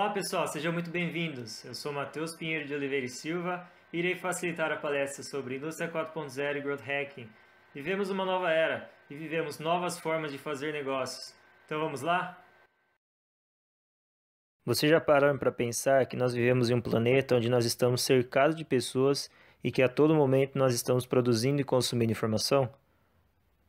Olá pessoal, sejam muito bem-vindos. Eu sou Matheus Pinheiro de Oliveira e Silva e irei facilitar a palestra sobre Indústria 4.0 e Growth Hacking. Vivemos uma nova era e vivemos novas formas de fazer negócios. Então vamos lá? Vocês já pararam para pensar que nós vivemos em um planeta onde nós estamos cercados de pessoas e que a todo momento nós estamos produzindo e consumindo informação?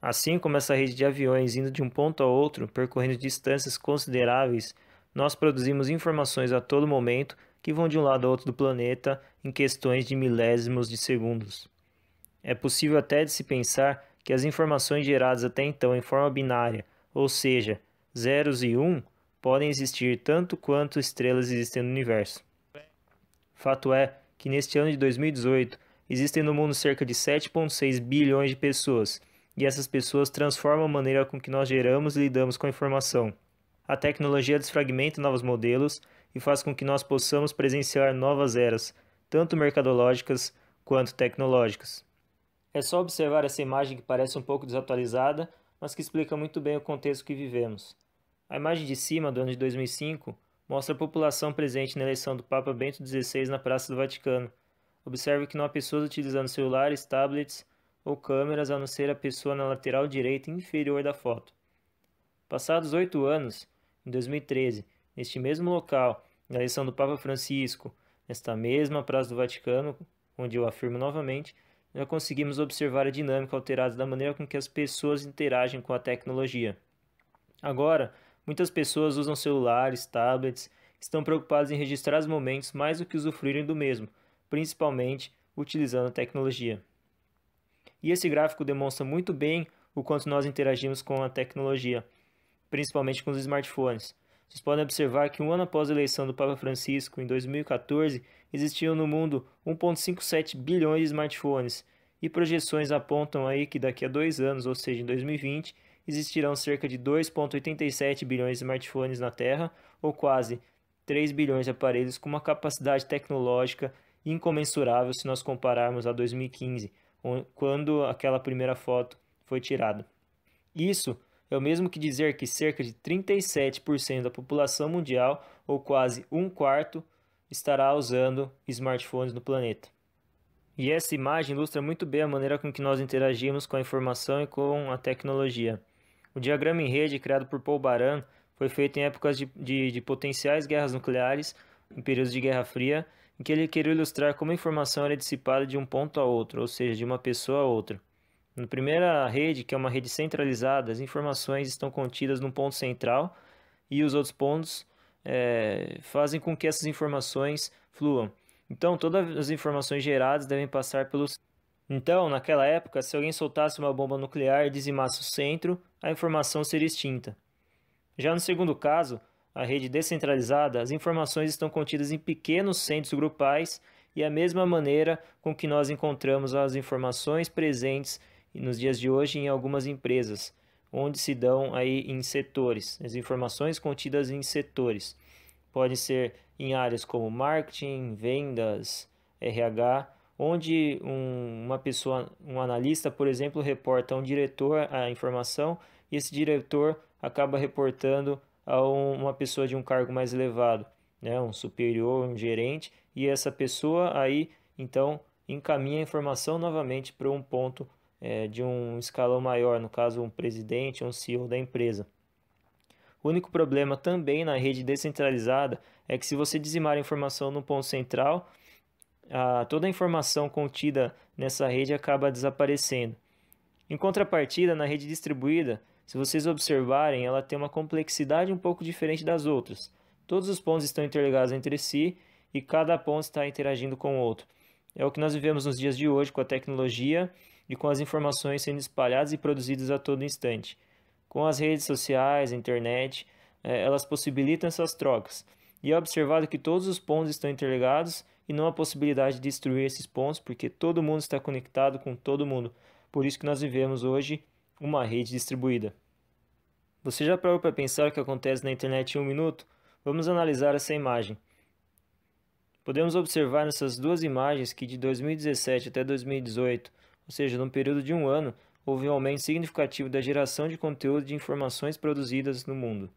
Assim como essa rede de aviões indo de um ponto a outro, percorrendo distâncias consideráveis nós produzimos informações a todo momento que vão de um lado ao outro do planeta em questões de milésimos de segundos. É possível até de se pensar que as informações geradas até então em forma binária, ou seja, zeros e um, podem existir tanto quanto estrelas existem no universo. Fato é que neste ano de 2018 existem no mundo cerca de 7,6 bilhões de pessoas, e essas pessoas transformam a maneira com que nós geramos e lidamos com a informação a tecnologia desfragmenta novos modelos e faz com que nós possamos presenciar novas eras, tanto mercadológicas quanto tecnológicas. É só observar essa imagem que parece um pouco desatualizada, mas que explica muito bem o contexto que vivemos. A imagem de cima, do ano de 2005, mostra a população presente na eleição do Papa Bento XVI na Praça do Vaticano. Observe que não há pessoas utilizando celulares, tablets ou câmeras a não ser a pessoa na lateral direita inferior da foto. Passados oito anos, em 2013, neste mesmo local, na eleição do Papa Francisco, nesta mesma Praça do Vaticano, onde eu afirmo novamente, nós conseguimos observar a dinâmica alterada da maneira com que as pessoas interagem com a tecnologia. Agora, muitas pessoas usam celulares, tablets, estão preocupadas em registrar os momentos mais do que usufruírem do mesmo, principalmente utilizando a tecnologia. E esse gráfico demonstra muito bem o quanto nós interagimos com a tecnologia principalmente com os smartphones. Vocês podem observar que um ano após a eleição do Papa Francisco, em 2014, existiam no mundo 1,57 bilhões de smartphones, e projeções apontam aí que daqui a dois anos, ou seja, em 2020, existirão cerca de 2,87 bilhões de smartphones na Terra, ou quase 3 bilhões de aparelhos com uma capacidade tecnológica incomensurável se nós compararmos a 2015, quando aquela primeira foto foi tirada. Isso é o mesmo que dizer que cerca de 37% da população mundial, ou quase um quarto, estará usando smartphones no planeta. E essa imagem ilustra muito bem a maneira com que nós interagimos com a informação e com a tecnologia. O diagrama em rede, criado por Paul Baran, foi feito em épocas de, de, de potenciais guerras nucleares, em períodos de Guerra Fria, em que ele queria ilustrar como a informação era dissipada de um ponto a outro, ou seja, de uma pessoa a outra. Na primeira rede, que é uma rede centralizada, as informações estão contidas num ponto central e os outros pontos é, fazem com que essas informações fluam. Então, todas as informações geradas devem passar pelos. Então, naquela época, se alguém soltasse uma bomba nuclear e dizimasse o centro, a informação seria extinta. Já no segundo caso, a rede descentralizada, as informações estão contidas em pequenos centros grupais e é a mesma maneira com que nós encontramos as informações presentes nos dias de hoje em algumas empresas, onde se dão aí em setores, as informações contidas em setores. Podem ser em áreas como marketing, vendas, RH, onde um, uma pessoa, um analista, por exemplo, reporta a um diretor a informação e esse diretor acaba reportando a um, uma pessoa de um cargo mais elevado, né, um superior, um gerente, e essa pessoa aí então encaminha a informação novamente para um ponto é, de um escalão maior, no caso um presidente, um CEO da empresa. O único problema também na rede descentralizada é que se você dizimar a informação no ponto central, a, toda a informação contida nessa rede acaba desaparecendo. Em contrapartida, na rede distribuída, se vocês observarem, ela tem uma complexidade um pouco diferente das outras. Todos os pontos estão interligados entre si e cada ponto está interagindo com o outro. É o que nós vivemos nos dias de hoje com a tecnologia e com as informações sendo espalhadas e produzidas a todo instante. Com as redes sociais, a internet, eh, elas possibilitam essas trocas. E é observado que todos os pontos estão interligados e não há possibilidade de destruir esses pontos, porque todo mundo está conectado com todo mundo. Por isso que nós vivemos hoje uma rede distribuída. Você já parou para pensar o que acontece na internet em um minuto? Vamos analisar essa imagem. Podemos observar nessas duas imagens que de 2017 até 2018 ou seja, num período de um ano, houve um aumento significativo da geração de conteúdo de informações produzidas no mundo.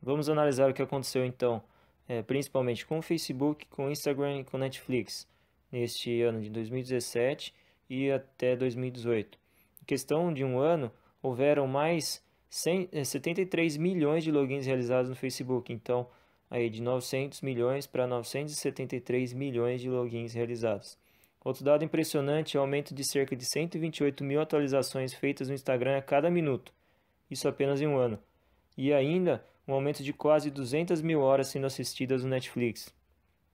Vamos analisar o que aconteceu então, é, principalmente com o Facebook, com o Instagram e com o Netflix, neste ano de 2017 e até 2018. Em questão de um ano, houveram mais 100, 73 é, milhões de logins realizados no Facebook, então aí de 900 milhões para 973 milhões de logins realizados. Outro dado impressionante é o aumento de cerca de 128 mil atualizações feitas no Instagram a cada minuto, isso apenas em um ano, e ainda um aumento de quase 200 mil horas sendo assistidas no Netflix.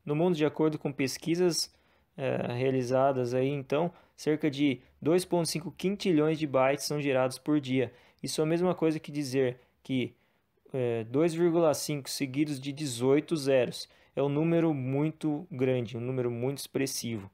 No mundo, de acordo com pesquisas é, realizadas aí, então, cerca de 2,5 quintilhões de bytes são gerados por dia. Isso é a mesma coisa que dizer que é, eh, 2,5 seguidos de 18 zeros. É um número muito grande, um número muito expressivo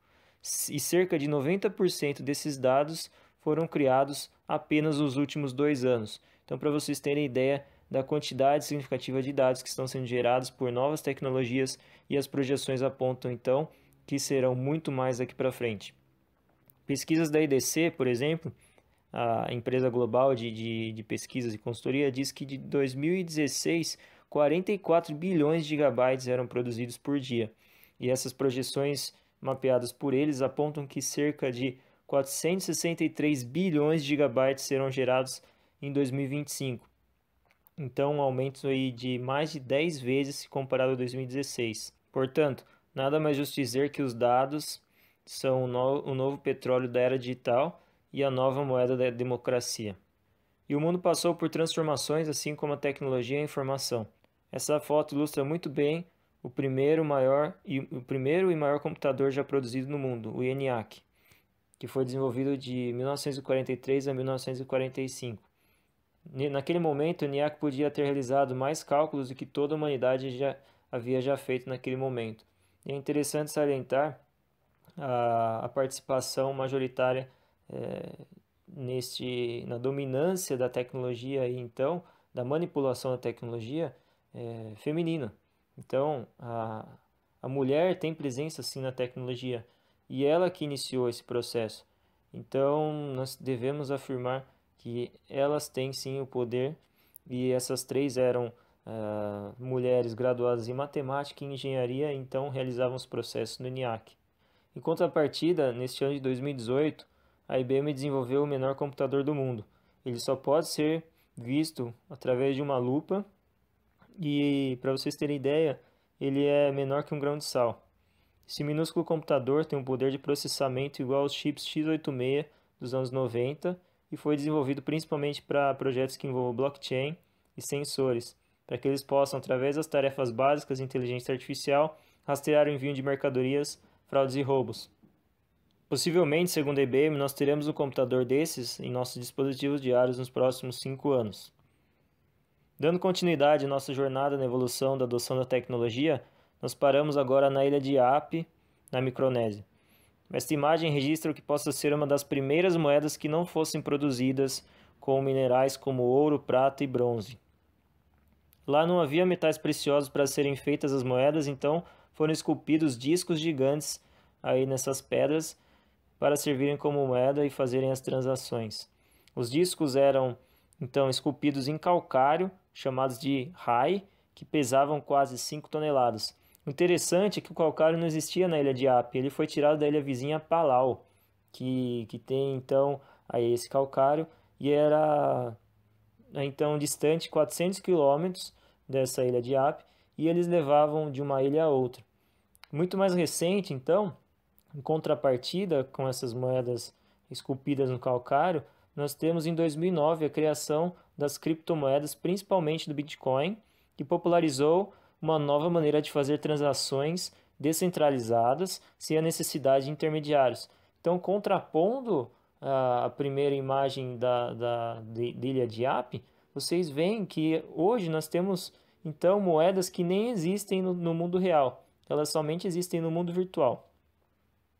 e cerca de 90% desses dados foram criados apenas nos últimos dois anos. Então, para vocês terem ideia da quantidade significativa de dados que estão sendo gerados por novas tecnologias e as projeções apontam então que serão muito mais daqui para frente. Pesquisas da IDC, por exemplo, a empresa global de, de, de, pesquisas e consultoria, diz que de 2016, 44 bilhões de gigabytes eram produzidos por dia. E essas projeções mapeadas por eles apontam que cerca de 463 bilhões de gigabytes serão gerados em 2025. Então, um aumento aí de mais de 10 vezes se comparado a 2016. Portanto, nada mais justo dizer que os dados são o, no o novo petróleo da era digital e a nova moeda da democracia. E o mundo passou por transformações, assim como a tecnologia e a informação. Essa foto ilustra muito bem o primeiro, maior, e, o primeiro e maior computador já produzido no mundo, o ENIAC, que foi desenvolvido de 1943 a 1945. Naquele momento, o ENIAC podia ter realizado mais cálculos do que toda a humanidade já havia já feito naquele momento. E é interessante salientar a, a participação majoritária é, neste, na dominância da tecnologia e então da manipulação da tecnologia é, feminina. Então, a, a mulher tem presença sim na tecnologia e ela que iniciou esse processo. Então, nós devemos afirmar que elas têm sim o poder e essas três eram uh, mulheres graduadas em matemática e engenharia, então realizavam os processos no ENIAC. Em contrapartida, neste ano de 2018, a IBM desenvolveu o menor computador do mundo. Ele só pode ser visto através de uma lupa e para vocês terem ideia, ele é menor que um grão de sal. Esse minúsculo computador tem um poder de processamento igual aos chips x86 dos anos 90 e foi desenvolvido principalmente para projetos que envolvam blockchain e sensores, para que eles possam, através das tarefas básicas de inteligência artificial, rastrear o envio de mercadorias, fraudes e roubos. Possivelmente, segundo a IBM, nós teremos um computador desses em nossos dispositivos diários nos próximos cinco anos. Dando continuidade à nossa jornada na evolução da adoção da tecnologia, nós paramos agora na ilha de Api, na Micronésia. Esta imagem registra o que possa ser uma das primeiras moedas que não fossem produzidas com minerais como ouro, prata e bronze. Lá não havia metais preciosos para serem feitas as moedas, então foram esculpidos discos gigantes aí nessas pedras para servirem como moeda e fazerem as transações. Os discos eram então esculpidos em calcário chamados de rai, que pesavam quase 5 toneladas. O interessante é que o calcário não existia na ilha de Api, ele foi tirado da ilha vizinha Palau, que, que tem então aí esse calcário, e era então distante 400 quilômetros dessa ilha de Api, e eles levavam de uma ilha a outra. Muito mais recente, então, em contrapartida com essas moedas esculpidas no calcário, nós temos em 2009 a criação das criptomoedas, principalmente do Bitcoin, que popularizou uma nova maneira de fazer transações descentralizadas sem a necessidade de intermediários. Então, contrapondo ah, a primeira imagem da, da, de, de Ilha de App, vocês veem que hoje nós temos então moedas que nem existem no, no mundo real, elas somente existem no mundo virtual.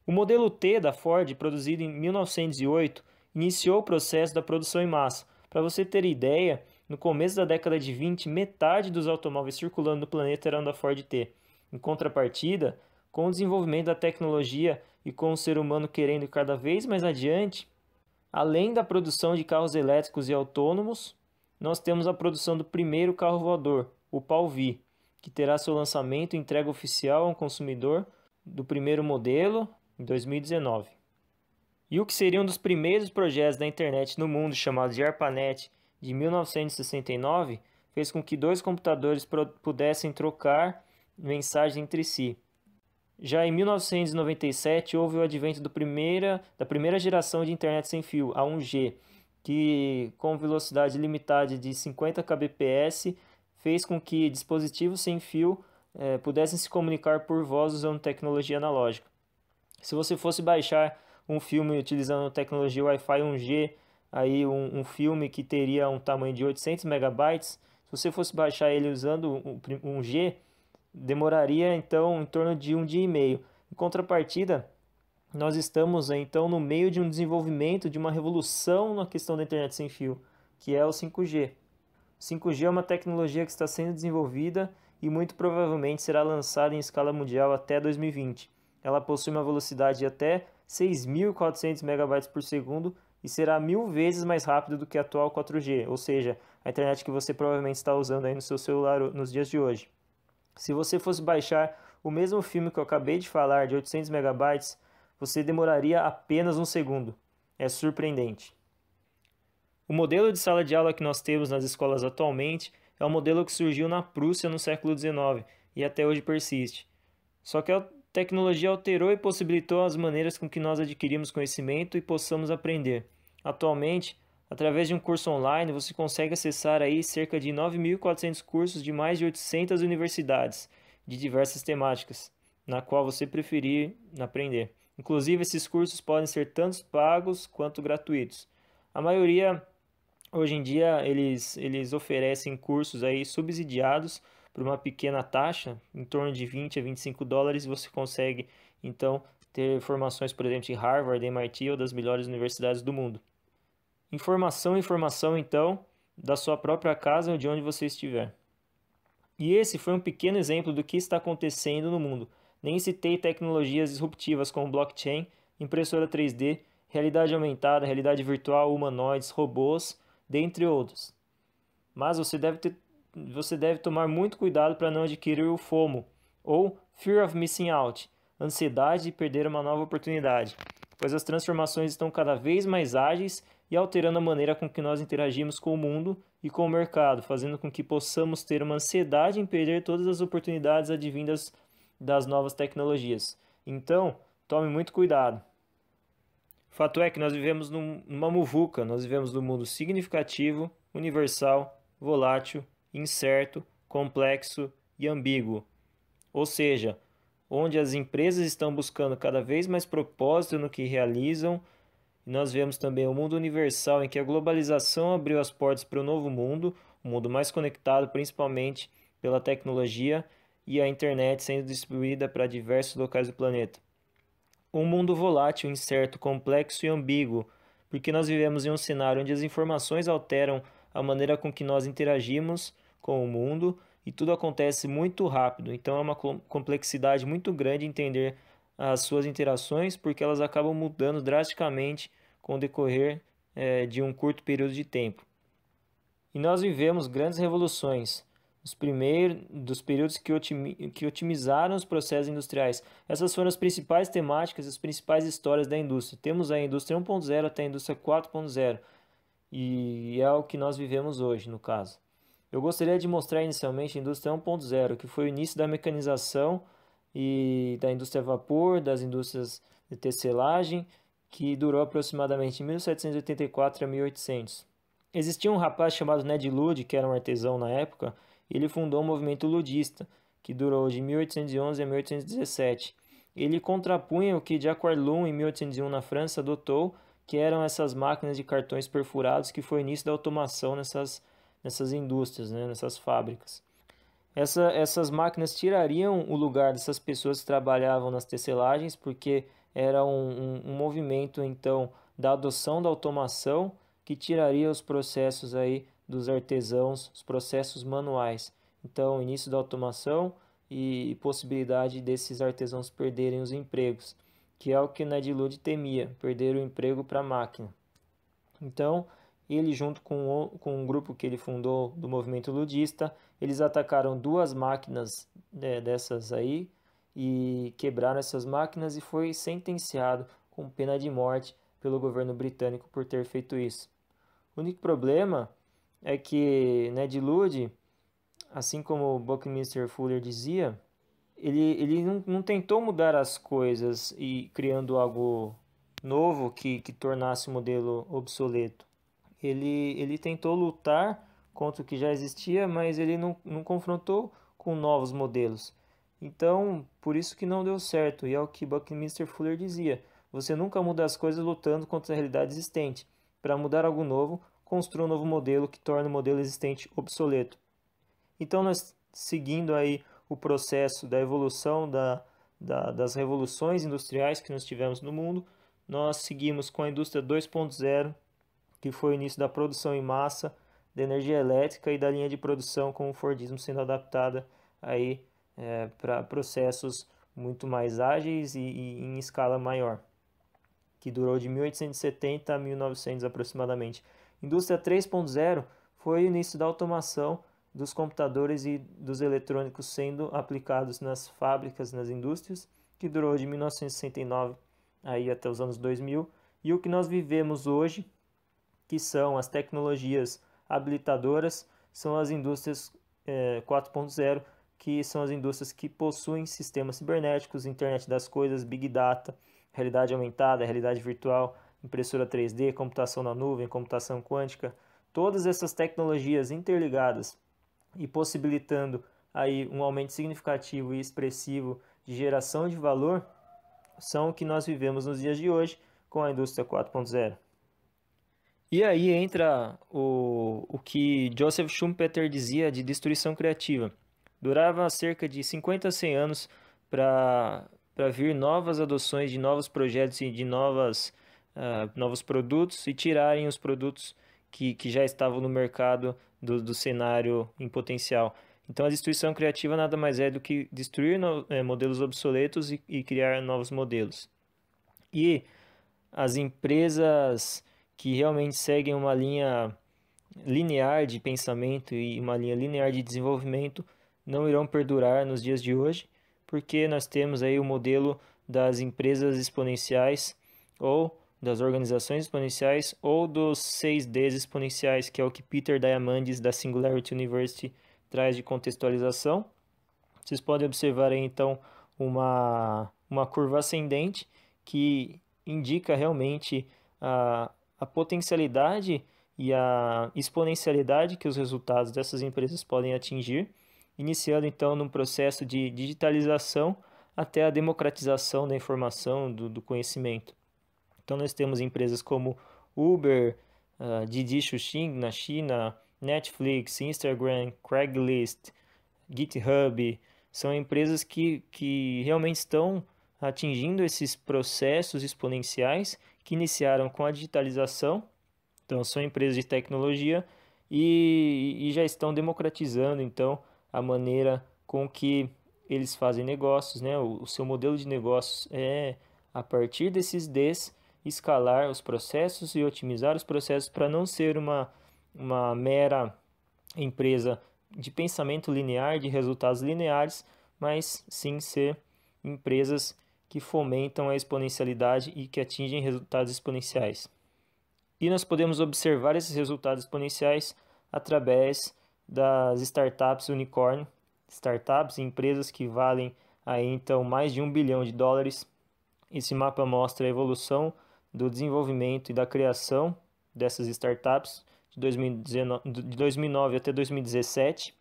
O modelo T da Ford, produzido em 1908, iniciou o processo da produção em massa, para você ter ideia, no começo da década de 20, metade dos automóveis circulando no planeta eram da Ford T. Em contrapartida, com o desenvolvimento da tecnologia e com o ser humano querendo ir cada vez mais adiante, além da produção de carros elétricos e autônomos, nós temos a produção do primeiro carro voador, o V, que terá seu lançamento e entrega oficial ao consumidor do primeiro modelo em 2019 e o que seria um dos primeiros projetos da internet no mundo, chamado de ARPANET, de 1969, fez com que dois computadores pudessem trocar mensagens entre si. Já em 1997 houve o advento primeira, da primeira geração de internet sem fio, a 1G, que com velocidade limitada de 50 kbps fez com que dispositivos sem fio eh, pudessem se comunicar por voz usando tecnologia analógica. Se você fosse baixar um filme utilizando tecnologia Wi-Fi 1G, aí um, um, filme que teria um tamanho de 800 megabytes, se você fosse baixar ele usando um, G, demoraria então em torno de um dia e meio. Em contrapartida, nós estamos então no meio de um desenvolvimento de uma revolução na questão da internet sem fio, que é o 5G. 5G é uma tecnologia que está sendo desenvolvida e muito provavelmente será lançada em escala mundial até 2020. Ela possui uma velocidade de até 6.400 MB por segundo e será mil vezes mais rápido do que a atual 4G, ou seja, a internet que você provavelmente está usando aí no seu celular nos dias de hoje. Se você fosse baixar o mesmo filme que eu acabei de falar, de 800 MB, você demoraria apenas um segundo. É surpreendente. O modelo de sala de aula que nós temos nas escolas atualmente é um modelo que surgiu na Prússia no século XIX e até hoje persiste. Só que é tecnologia alterou e possibilitou as maneiras com que nós adquirimos conhecimento e possamos aprender. Atualmente, através de um curso online, você consegue acessar aí cerca de 9.400 cursos de mais de 800 universidades de diversas temáticas, na qual você preferir aprender. Inclusive, esses cursos podem ser tanto pagos quanto gratuitos. A maioria hoje em dia eles, eles oferecem cursos aí subsidiados por uma pequena taxa, em torno de 20 a 25 dólares, você consegue então ter formações, por exemplo, de Harvard, MIT ou das melhores universidades do mundo. Informação, informação então, da sua própria casa ou de onde você estiver. E esse foi um pequeno exemplo do que está acontecendo no mundo. Nem citei tecnologias disruptivas como blockchain, impressora 3D, realidade aumentada, realidade virtual, humanoides, robôs, dentre outros. Mas você deve ter você deve tomar muito cuidado para não adquirir o FOMO, ou Fear of Missing Out, ansiedade de perder uma nova oportunidade, pois as transformações estão cada vez mais ágeis e alterando a maneira com que nós interagimos com o mundo e com o mercado, fazendo com que possamos ter uma ansiedade em perder todas as oportunidades advindas das novas tecnologias. Então, tome muito cuidado. Fato é que nós vivemos numa muvuca, nós vivemos num mundo significativo, universal, volátil incerto, complexo e ambíguo. Ou seja, onde as empresas estão buscando cada vez mais propósito no que realizam, nós vemos também o um mundo universal em que a globalização abriu as portas para o novo mundo, um mundo mais conectado principalmente pela tecnologia e a internet sendo distribuída para diversos locais do planeta. Um mundo volátil, incerto, complexo e ambíguo, porque nós vivemos em um cenário onde as informações alteram a maneira com que nós interagimos com o mundo e tudo acontece muito rápido. Então é uma complexidade muito grande entender as suas interações, porque elas acabam mudando drasticamente com o decorrer é, de um curto período de tempo. E nós vivemos grandes revoluções, os primeiros dos períodos que, otimi, que otimizaram os processos industriais. Essas foram as principais temáticas, as principais histórias da indústria. Temos a indústria 1.0 até a indústria 4.0 e é o que nós vivemos hoje, no caso. Eu gostaria de mostrar inicialmente a indústria 1.0, que foi o início da mecanização e da indústria a vapor, das indústrias de tecelagem, que durou aproximadamente 1784 a 1800. Existia um rapaz chamado Ned Ludd, que era um artesão na época, e ele fundou o um movimento ludista, que durou de 1811 a 1817. Ele contrapunha o que Jacques Carlon em 1801 na França adotou, que eram essas máquinas de cartões perfurados, que foi o início da automação nessas nessas indústrias, né, nessas fábricas. Essa, essas máquinas tirariam o lugar dessas pessoas que trabalhavam nas tecelagens, porque era um, um, um movimento então da adoção da automação que tiraria os processos aí dos artesãos, os processos manuais. Então, início da automação e possibilidade desses artesãos perderem os empregos, que é o que Ned Ludd temia, perder o emprego para a máquina. Então, ele junto com, o, com um grupo que ele fundou do movimento ludista, eles atacaram duas máquinas né, dessas aí e quebraram essas máquinas e foi sentenciado com pena de morte pelo governo britânico por ter feito isso. O único problema é que Ned né, Ludd, assim como Buckminster Fuller dizia, ele, ele não, não, tentou mudar as coisas e criando algo novo que, que tornasse o modelo obsoleto ele, ele tentou lutar contra o que já existia, mas ele não, não confrontou com novos modelos. Então, por isso que não deu certo, e é o que Buckminster Fuller dizia: você nunca muda as coisas lutando contra a realidade existente. Para mudar algo novo, construa um novo modelo que torna o modelo existente obsoleto. Então, nós seguindo aí o processo da evolução da, da, das revoluções industriais que nós tivemos no mundo, nós seguimos com a indústria 2.0 que foi o início da produção em massa de energia elétrica e da linha de produção com o Fordismo sendo adaptada aí é, para processos muito mais ágeis e, e, em escala maior, que durou de 1870 a 1900 aproximadamente. Indústria 3.0 foi o início da automação dos computadores e dos eletrônicos sendo aplicados nas fábricas, nas indústrias, que durou de 1969 aí até os anos 2000, e o que nós vivemos hoje que são as tecnologias habilitadoras, são as indústrias é, 4.0, que são as indústrias que possuem sistemas cibernéticos, internet das coisas, big data, realidade aumentada, realidade virtual, impressora 3D, computação na nuvem, computação quântica, todas essas tecnologias interligadas e possibilitando aí um aumento significativo e expressivo de geração de valor são o que nós vivemos nos dias de hoje com a indústria 4.0. E aí entra o, o que Joseph Schumpeter dizia de destruição criativa. Durava cerca de 50 a 100 anos para vir novas adoções de novos projetos e de novas, uh, novos produtos e tirarem os produtos que, que já estavam no mercado do, do cenário em potencial. Então, a destruição criativa nada mais é do que destruir no, é, modelos obsoletos e, e, criar novos modelos. E as empresas que realmente seguem uma linha linear de pensamento e uma linha linear de desenvolvimento não irão perdurar nos dias de hoje, porque nós temos aí o modelo das empresas exponenciais ou das organizações exponenciais ou dos 6Ds exponenciais, que é o que Peter Diamandis da Singularity University traz de contextualização. Vocês podem observar aí, então uma uma curva ascendente que indica realmente a, a potencialidade e a exponencialidade que os resultados dessas empresas podem atingir, iniciando então num processo de digitalização até a democratização da informação, do, do conhecimento. Então nós temos empresas como Uber, uh, Didi Xuxing na China, Netflix, Instagram, Craigslist, GitHub, são empresas que, que realmente estão atingindo esses processos exponenciais que iniciaram com a digitalização, então são empresas de tecnologia e, e já estão democratizando então a maneira com que eles fazem negócios, né? O, o seu modelo de negócios é a partir desses Ds escalar os processos e otimizar os processos para não ser uma, uma mera empresa de pensamento linear, de resultados lineares, mas sim ser empresas que fomentam a exponencialidade e que atingem resultados exponenciais. E nós podemos observar esses resultados exponenciais através das startups unicórnio, startups e empresas que valem aí então mais de um bilhão de dólares. Esse mapa mostra a evolução do desenvolvimento e da criação dessas startups de 2009 até 2017.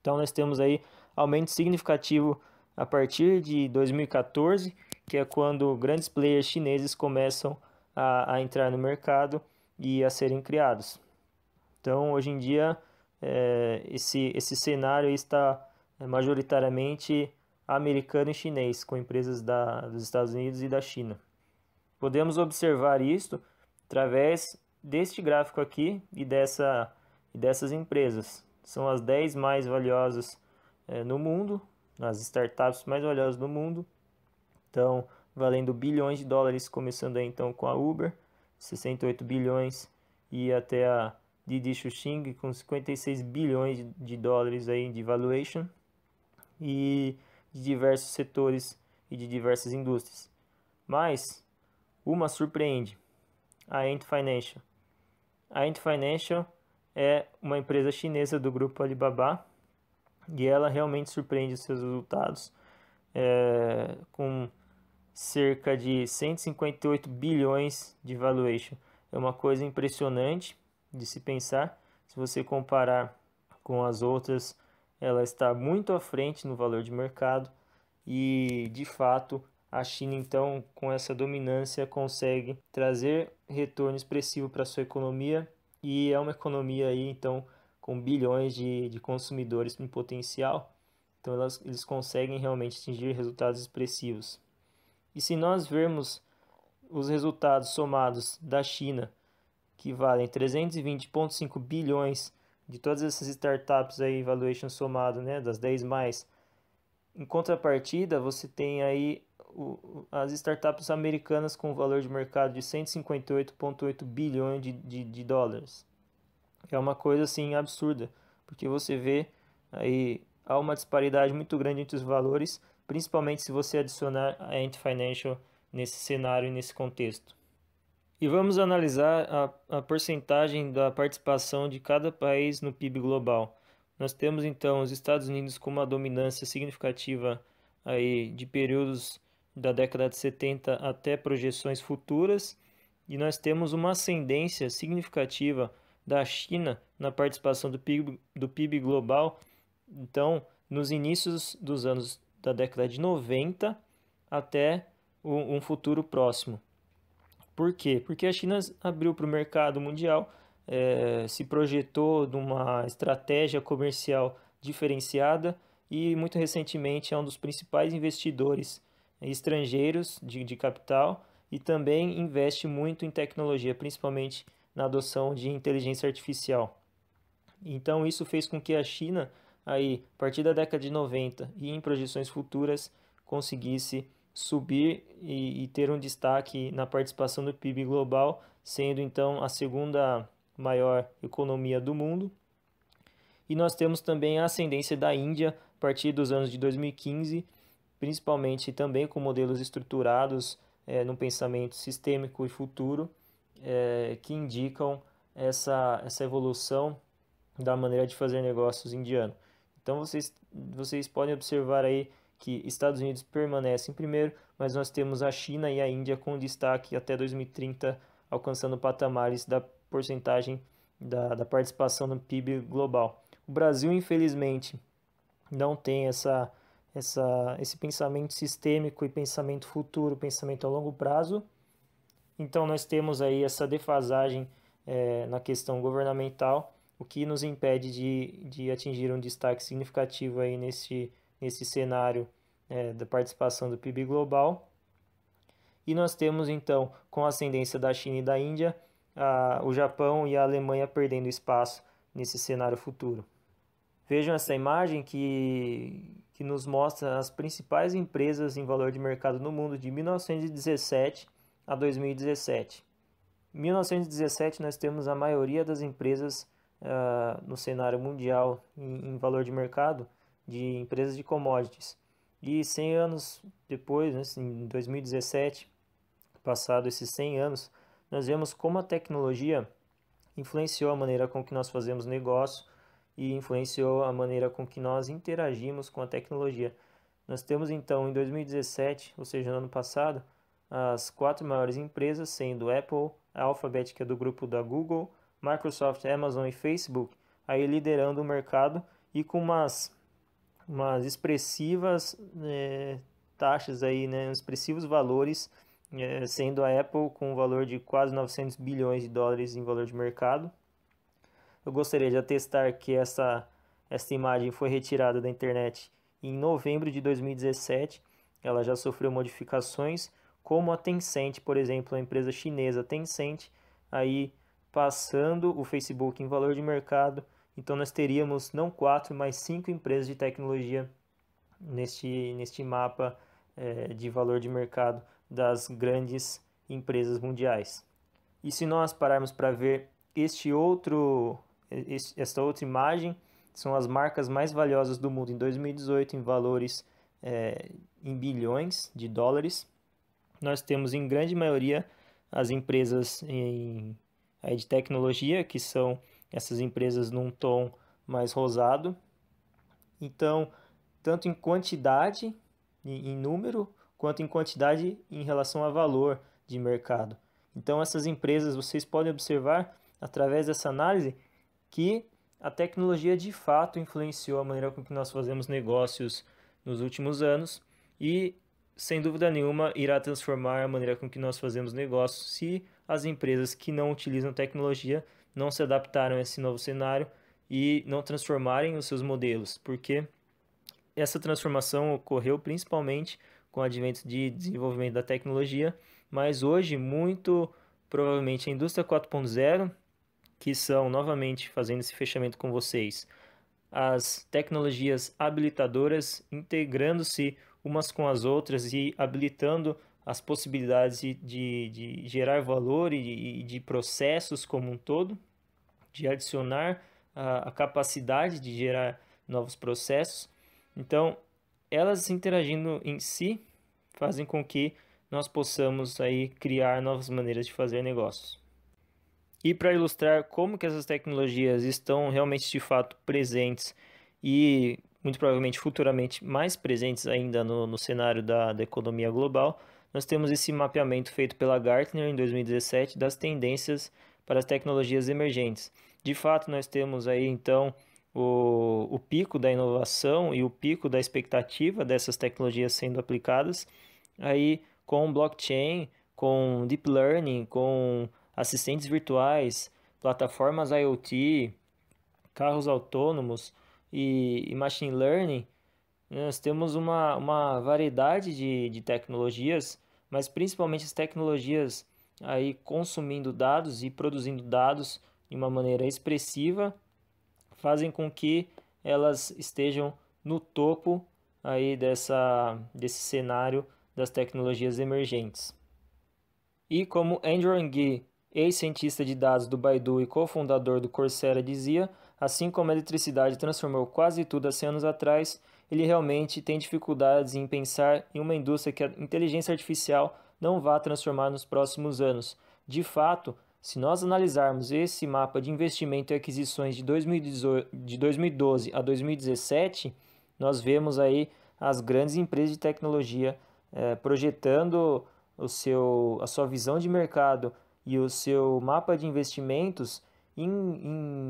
Então nós temos aí aumento significativo a partir de 2014, que é quando grandes players chineses começam a, a entrar no mercado e a serem criados. Então, hoje em dia, é, esse, esse cenário está eh, majoritariamente americano e chinês, com empresas da, dos Estados Unidos e da China. Podemos observar isto através deste gráfico aqui e, dessa, e dessas empresas. São as 10 mais valiosas é, no mundo, nas startups mais valiosas do mundo. Então, valendo bilhões de dólares, começando aí então com a Uber, 68 bilhões, e até a Didi Xuxing com 56 bilhões de dólares aí de valuation, e de diversos setores e de diversas indústrias. Mas, uma surpreende, a Ant Financial. A Ant Financial é uma empresa chinesa do grupo Alibaba, e ela realmente surpreende os seus resultados é, com cerca de 158 bilhões de valuation. É uma coisa impressionante de se pensar. Se você comparar com as outras, ela está muito à frente no valor de mercado e, de fato, a China então, com essa dominância, consegue trazer retorno expressivo para sua economia e é uma economia aí então com bilhões de, de consumidores em potencial, então elas, eles conseguem realmente atingir resultados expressivos. E se nós vermos os resultados somados da China, que valem 320,5 bilhões de todas essas startups aí, valuation somado, né, das 10 mais, em contrapartida, você tem aí o, as startups americanas com valor de mercado de 158,8 bilhões de, de, de dólares. É uma coisa assim absurda, porque você vê aí há uma disparidade muito grande entre os valores, principalmente se você adicionar a Ant Financial nesse cenário e nesse contexto. E vamos analisar a, a porcentagem da participação de cada país no PIB global. Nós temos então os Estados Unidos com uma dominância significativa aí de períodos da década de 70 até projeções futuras, e nós temos uma ascendência significativa da China na participação do PIB, do PIB global. Então, nos inícios dos anos da década de 90 até um futuro próximo. Por quê? Porque a China abriu para o mercado mundial, é, se projetou numa estratégia comercial diferenciada e, muito recentemente, é um dos principais investidores estrangeiros de, de capital e também investe muito em tecnologia, principalmente na adoção de inteligência artificial. Então isso fez com que a China, aí, a partir da década de 90 e em projeções futuras, conseguisse subir e, e ter um destaque na participação do PIB global, sendo então a segunda maior economia do mundo. E nós temos também a ascendência da Índia a partir dos anos de 2015, principalmente também com modelos estruturados é, no pensamento sistêmico e futuro, é, que indicam essa, essa evolução da maneira de fazer negócios indiano. Então vocês, vocês podem observar aí que Estados Unidos permanece em primeiro, mas nós temos a China e a Índia com destaque até 2030, alcançando patamares da porcentagem da, da participação no PIB global. O Brasil, infelizmente, não tem essa, essa, esse pensamento sistêmico e pensamento futuro, pensamento a longo prazo, então nós temos aí essa defasagem é, na questão governamental, o que nos impede de, de atingir um destaque significativo aí nesse, nesse cenário é, da participação do PIB global. E nós temos então, com a ascendência da China e da Índia, a, o Japão e a Alemanha perdendo espaço nesse cenário futuro. Vejam essa imagem que, que nos mostra as principais empresas em valor de mercado no mundo de 1917 a 2017. 1917 nós temos a maioria das empresas uh, no cenário mundial em, em, valor de mercado de empresas de commodities. E 100 anos depois, né, assim, em 2017, passado esses 100 anos, nós vemos como a tecnologia influenciou a maneira com que nós fazemos negócio e influenciou a maneira com que nós interagimos com a tecnologia. Nós temos então em 2017, ou seja, no ano passado, as quatro maiores empresas, sendo Apple, Alphabet, que é do grupo da Google, Microsoft, Amazon e Facebook, aí liderando o mercado e com umas, umas expressivas é, taxas aí, né, expressivos valores, é, sendo a Apple com um valor de quase 900 bilhões de dólares em valor de mercado. Eu gostaria de atestar que essa, essa imagem foi retirada da internet em novembro de 2017, ela já sofreu modificações, como a Tencent, por exemplo, a empresa chinesa Tencent, aí passando o Facebook em valor de mercado. Então nós teríamos não quatro, mas cinco empresas de tecnologia neste, neste mapa é, de valor de mercado das grandes empresas mundiais. E se nós pararmos para ver este outro, este, esta outra imagem, são as marcas mais valiosas do mundo em 2018 em valores é, em bilhões de dólares nós temos em grande maioria as empresas em, aí de tecnologia, que são essas empresas num tom mais rosado. Então, tanto em quantidade, em número, quanto em quantidade em relação a valor de mercado. Então, essas empresas, vocês podem observar através dessa análise que a tecnologia de fato influenciou a maneira com que nós fazemos negócios nos últimos anos e sem dúvida nenhuma, irá transformar a maneira com que nós fazemos negócios se as empresas que não utilizam tecnologia não se adaptaram a esse novo cenário e não transformarem os seus modelos, porque essa transformação ocorreu principalmente com o advento de desenvolvimento da tecnologia, mas hoje, muito provavelmente, a indústria 4.0, que são, novamente, fazendo esse fechamento com vocês, as tecnologias habilitadoras integrando-se umas com as outras e habilitando as possibilidades de, de, de gerar valor e de, de, processos como um todo, de adicionar a, a capacidade de gerar novos processos. Então, elas interagindo em si fazem com que nós possamos aí criar novas maneiras de fazer negócios. E para ilustrar como que essas tecnologias estão realmente de fato presentes e muito provavelmente futuramente mais presentes ainda no, no cenário da, da economia global, nós temos esse mapeamento feito pela Gartner em 2017 das tendências para as tecnologias emergentes. De fato, nós temos aí então o, o pico da inovação e o pico da expectativa dessas tecnologias sendo aplicadas aí com blockchain, com deep learning, com assistentes virtuais, plataformas IoT, carros autônomos, e, e machine learning, nós temos uma, uma variedade de, de tecnologias, mas principalmente as tecnologias aí consumindo dados e produzindo dados de uma maneira expressiva, fazem com que elas estejam no topo aí dessa, desse cenário das tecnologias emergentes. E como Andrew Ng, ex-cientista de dados do Baidu e cofundador do Coursera dizia, Assim como a eletricidade transformou quase tudo há 100 anos atrás, ele realmente tem dificuldades em pensar em uma indústria que a inteligência artificial não vá transformar nos próximos anos. De fato, se nós analisarmos esse mapa de investimento e aquisições de 2012 a 2017, nós vemos aí as grandes empresas de tecnologia eh, projetando o seu, a sua visão de mercado e o seu mapa de investimentos em,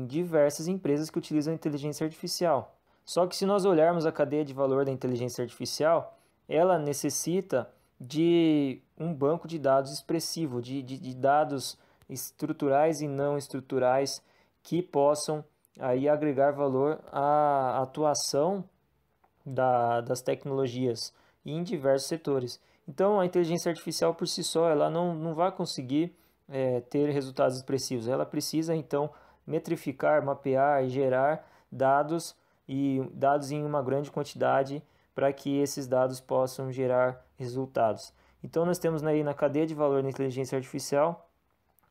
em diversas empresas que utilizam inteligência artificial. Só que se nós olharmos a cadeia de valor da inteligência artificial, ela necessita de um banco de dados expressivo, de, de, de, dados estruturais e não estruturais que possam aí agregar valor à atuação da, das tecnologias em diversos setores. Então a inteligência artificial por si só ela não, não vai conseguir é, ter resultados expressivos. Ela precisa então metrificar, mapear e gerar dados e dados em uma grande quantidade para que esses dados possam gerar resultados. Então nós temos aí na cadeia de valor da inteligência artificial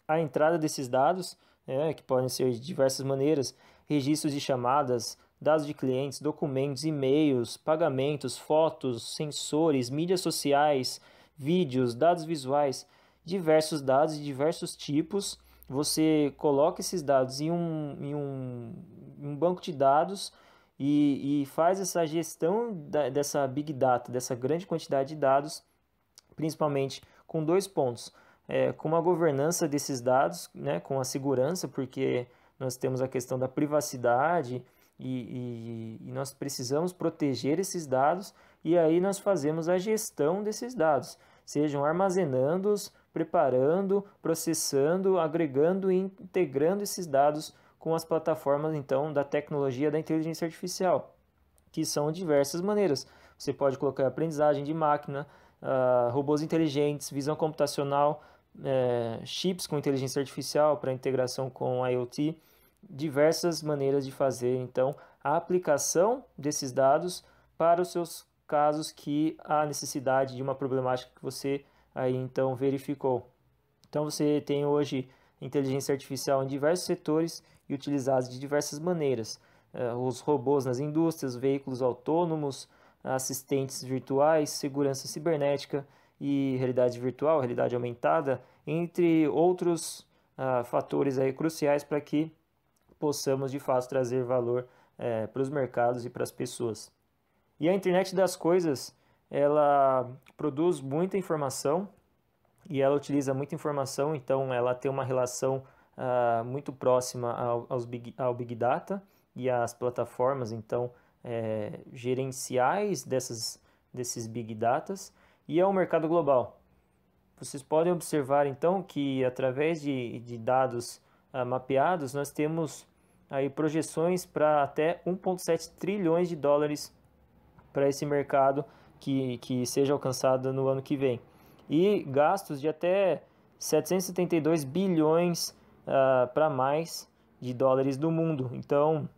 a entrada desses dados, né, que podem ser de diversas maneiras, registros de chamadas, dados de clientes, documentos, e-mails, pagamentos, fotos, sensores, mídias sociais, vídeos, dados visuais, diversos dados de diversos tipos. Você coloca esses dados em um, em um, um banco de dados e, e faz essa gestão da, dessa big data, dessa grande quantidade de dados, principalmente com dois pontos. É, com a governança desses dados, né, com a segurança, porque nós temos a questão da privacidade e, e, e nós precisamos proteger esses dados e aí nós fazemos a gestão desses dados, sejam armazenando-os preparando, processando, agregando e integrando esses dados com as plataformas então da tecnologia da inteligência artificial, que são diversas maneiras. Você pode colocar aprendizagem de máquina, uh, robôs inteligentes, visão computacional, uh, chips com inteligência artificial para integração com IoT, diversas maneiras de fazer então a aplicação desses dados para os seus casos que há necessidade de uma problemática que você aí então verificou. Então você tem hoje inteligência artificial em diversos setores e utilizados de diversas maneiras. Eh, os robôs nas indústrias, veículos autônomos, assistentes virtuais, segurança cibernética e realidade virtual, realidade aumentada, entre outros uh, fatores aí cruciais para que possamos de fato trazer valor uh, para os mercados e para as pessoas. E a internet das coisas ela produz muita informação e ela utiliza muita informação, então ela tem uma relação uh, muito próxima ao, aos big, ao Big Data e às plataformas, então, é, gerenciais dessas, desses Big Datas e ao mercado global. Vocês podem observar, então, que através de, de dados uh, mapeados, nós temos aí projeções para até 1,7 trilhões de dólares para esse mercado que, que seja alcançada no ano que vem. E gastos de até 772 bilhões uh, ah, para mais de dólares do mundo. Então,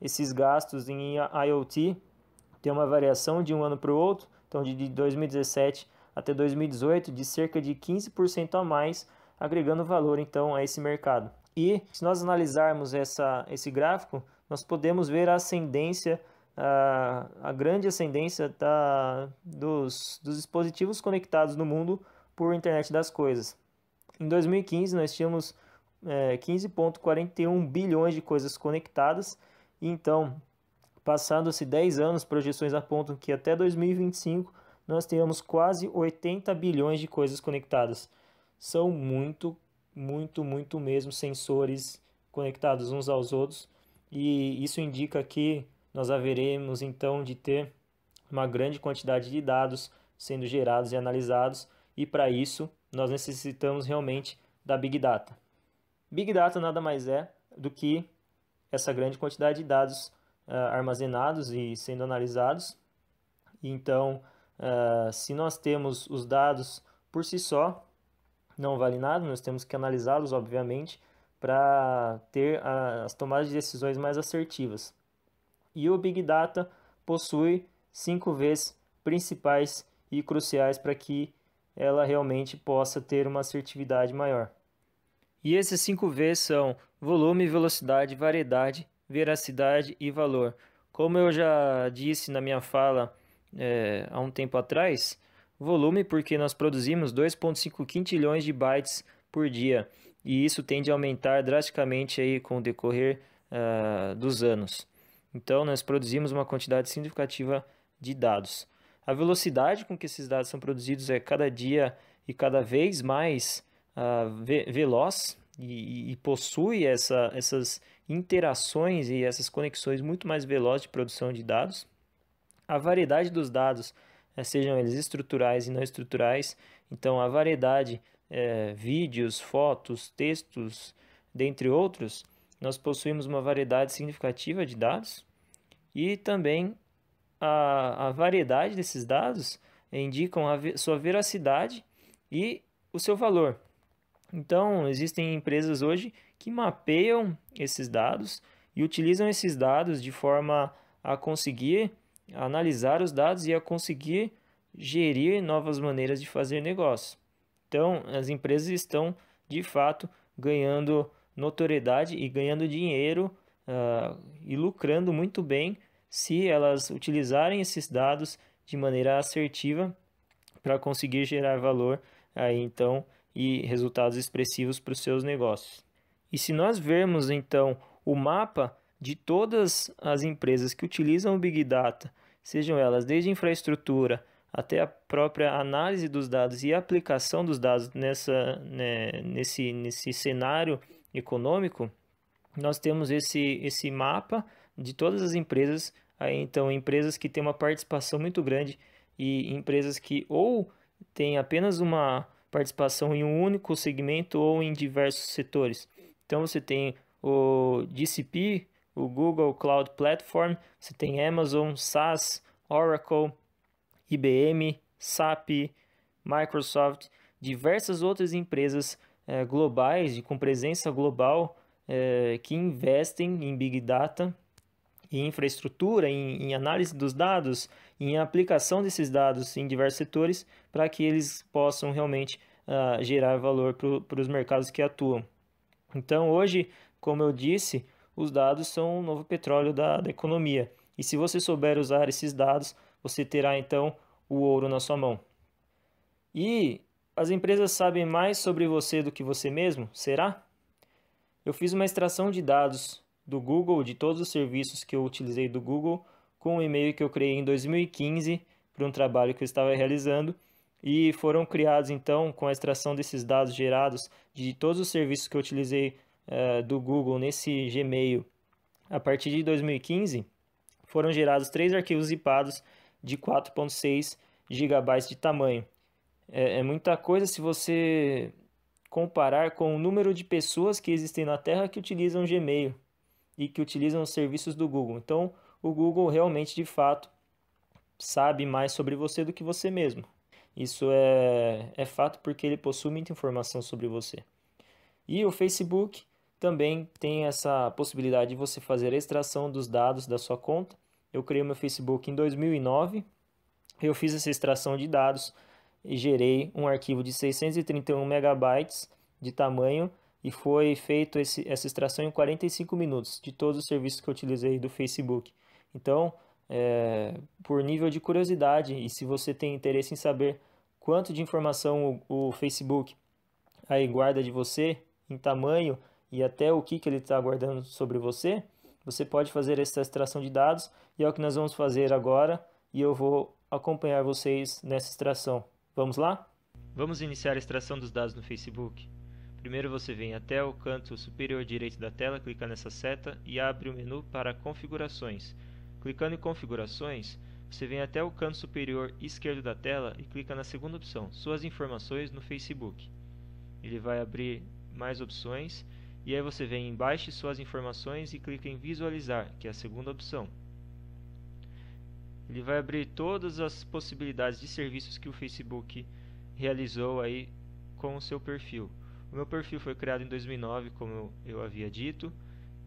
esses gastos em IoT têm uma variação de um ano para o outro, então de 2017 até 2018, de cerca de 15% a mais, agregando valor então a esse mercado. E se nós analisarmos essa, esse gráfico, nós podemos ver a ascendência a, a grande ascendência da, tá dos, dos dispositivos conectados no mundo por internet das coisas. Em 2015, nós tínhamos é, 15,41 bilhões de coisas conectadas, e então, passando se 10 anos, projeções apontam que até 2025 nós tenhamos quase 80 bilhões de coisas conectadas. São muito, muito, muito mesmo sensores conectados uns aos outros, e isso indica que nós haveremos então de ter uma grande quantidade de dados sendo gerados e analisados, e para isso nós necessitamos realmente da Big Data. Big Data nada mais é do que essa grande quantidade de dados uh, armazenados e sendo analisados. Então, uh, se nós temos os dados por si só, não vale nada, nós temos que analisá-los, obviamente, para ter as tomadas de decisões mais assertivas e o Big Data possui cinco Vs principais e cruciais para que ela realmente possa ter uma assertividade maior. E esses cinco Vs são volume, velocidade, variedade, veracidade e valor. Como eu já disse na minha fala é, há um tempo atrás, volume porque nós produzimos 2,5 quintilhões de bytes por dia e isso tende a aumentar drasticamente aí com o decorrer uh, dos anos. Então, nós produzimos uma quantidade significativa de dados. A velocidade com que esses dados são produzidos é cada dia e cada vez mais uh, ve veloz e, e, possui essa, essas interações e essas conexões muito mais velozes de produção de dados. A variedade dos dados, né, sejam eles estruturais e não estruturais, então a variedade, é, vídeos, fotos, textos, dentre outros, nós possuímos uma variedade significativa de dados e também a, a variedade desses dados indicam a sua veracidade e o seu valor. Então, existem empresas hoje que mapeiam esses dados e utilizam esses dados de forma a conseguir analisar os dados e a conseguir gerir novas maneiras de fazer negócio. Então, as empresas estão de fato ganhando notoriedade e ganhando dinheiro uh, e lucrando muito bem se elas utilizarem esses dados de maneira assertiva para conseguir gerar valor aí então e resultados expressivos para os seus negócios. E se nós vermos então o mapa de todas as empresas que utilizam o Big Data, sejam elas desde infraestrutura até a própria análise dos dados e aplicação dos dados nessa, né, nesse, nesse cenário econômico, nós temos esse, esse mapa de todas as empresas, aí, então empresas que têm uma participação muito grande e empresas que ou têm apenas uma participação em um único segmento ou em diversos setores. Então você tem o GCP, o Google Cloud Platform, você tem Amazon, SaaS, Oracle, IBM, SAP, Microsoft, diversas outras empresas é, globais e com presença global é, que investem em Big Data, em infraestrutura, em, em, análise dos dados, em aplicação desses dados em diversos setores, para que eles possam realmente uh, gerar valor para os mercados que atuam. Então, hoje, como eu disse, os dados são o novo petróleo da, da economia. E se você souber usar esses dados, você terá então o ouro na sua mão. E as empresas sabem mais sobre você do que você mesmo? Será? Eu fiz uma extração de dados do Google, de todos os serviços que eu utilizei do Google, com um e-mail que eu criei em 2015 para um trabalho que eu estava realizando. E foram criados, então, com a extração desses dados gerados de todos os serviços que eu utilizei uh, do Google nesse Gmail a partir de 2015, foram gerados três arquivos zipados de 4,6 GB de tamanho é, é muita coisa se você comparar com o número de pessoas que existem na Terra que utilizam Gmail e que utilizam os serviços do Google. Então, o Google realmente, de fato, sabe mais sobre você do que você mesmo. Isso é, é fato porque ele possui muita informação sobre você. E o Facebook também tem essa possibilidade de você fazer a extração dos dados da sua conta. Eu criei meu Facebook em 2009, eu fiz essa extração de dados e gerei um arquivo de 631 megabytes de tamanho e foi feito esse, essa extração em 45 minutos de todos os serviços que eu utilizei do Facebook. Então, é, por nível de curiosidade e se você tem interesse em saber quanto de informação o, o Facebook aí guarda de você em tamanho e até o que, que ele está guardando sobre você, você pode fazer essa extração de dados e é o que nós vamos fazer agora e eu vou acompanhar vocês nessa extração. Vamos lá? Vamos iniciar a extração dos dados no Facebook. Primeiro você vem até o canto superior direito da tela, clica nessa seta e abre o menu para Configurações. Clicando em Configurações, você vem até o canto superior esquerdo da tela e clica na segunda opção, Suas informações no Facebook. Ele vai abrir mais opções e aí você vem embaixo suas informações e clica em Visualizar, que é a segunda opção. Ele vai abrir todas as possibilidades de serviços que o Facebook realizou aí com o seu perfil. O meu perfil foi criado em 2009, como eu, havia dito,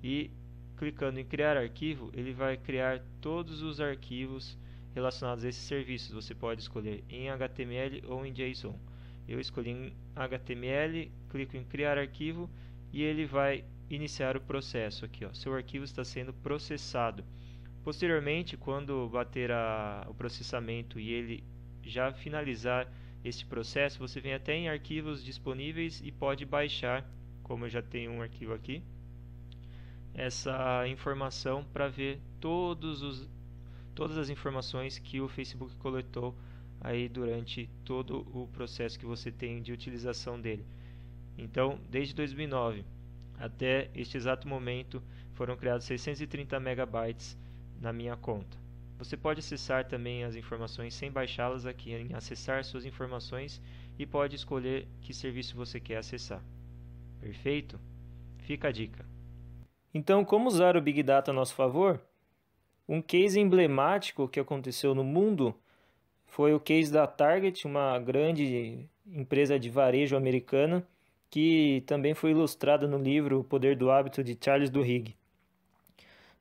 e clicando em criar arquivo, ele vai criar todos os arquivos relacionados a esses serviços. Você pode escolher em HTML ou em JSON. Eu escolhi em HTML, clico em criar arquivo e ele vai iniciar o processo aqui, ó. Seu arquivo está sendo processado. Posteriormente, quando bater a, o processamento e ele já finalizar esse processo, você vem até em arquivos disponíveis e pode baixar, como eu já tenho um arquivo aqui, essa informação para ver todos os, todas as informações que o Facebook coletou aí durante todo o processo que você tem de utilização dele. Então, desde 2009 até este exato momento, foram criados 630 megabytes na minha conta. Você pode acessar também as informações sem baixá-las aqui em acessar suas informações e pode escolher que serviço você quer acessar. Perfeito? Fica a dica. Então, como usar o Big Data a nosso favor? Um case emblemático que aconteceu no mundo foi o case da Target, uma grande empresa de varejo americana, que também foi ilustrada no livro O Poder do Hábito de Charles Duhigg.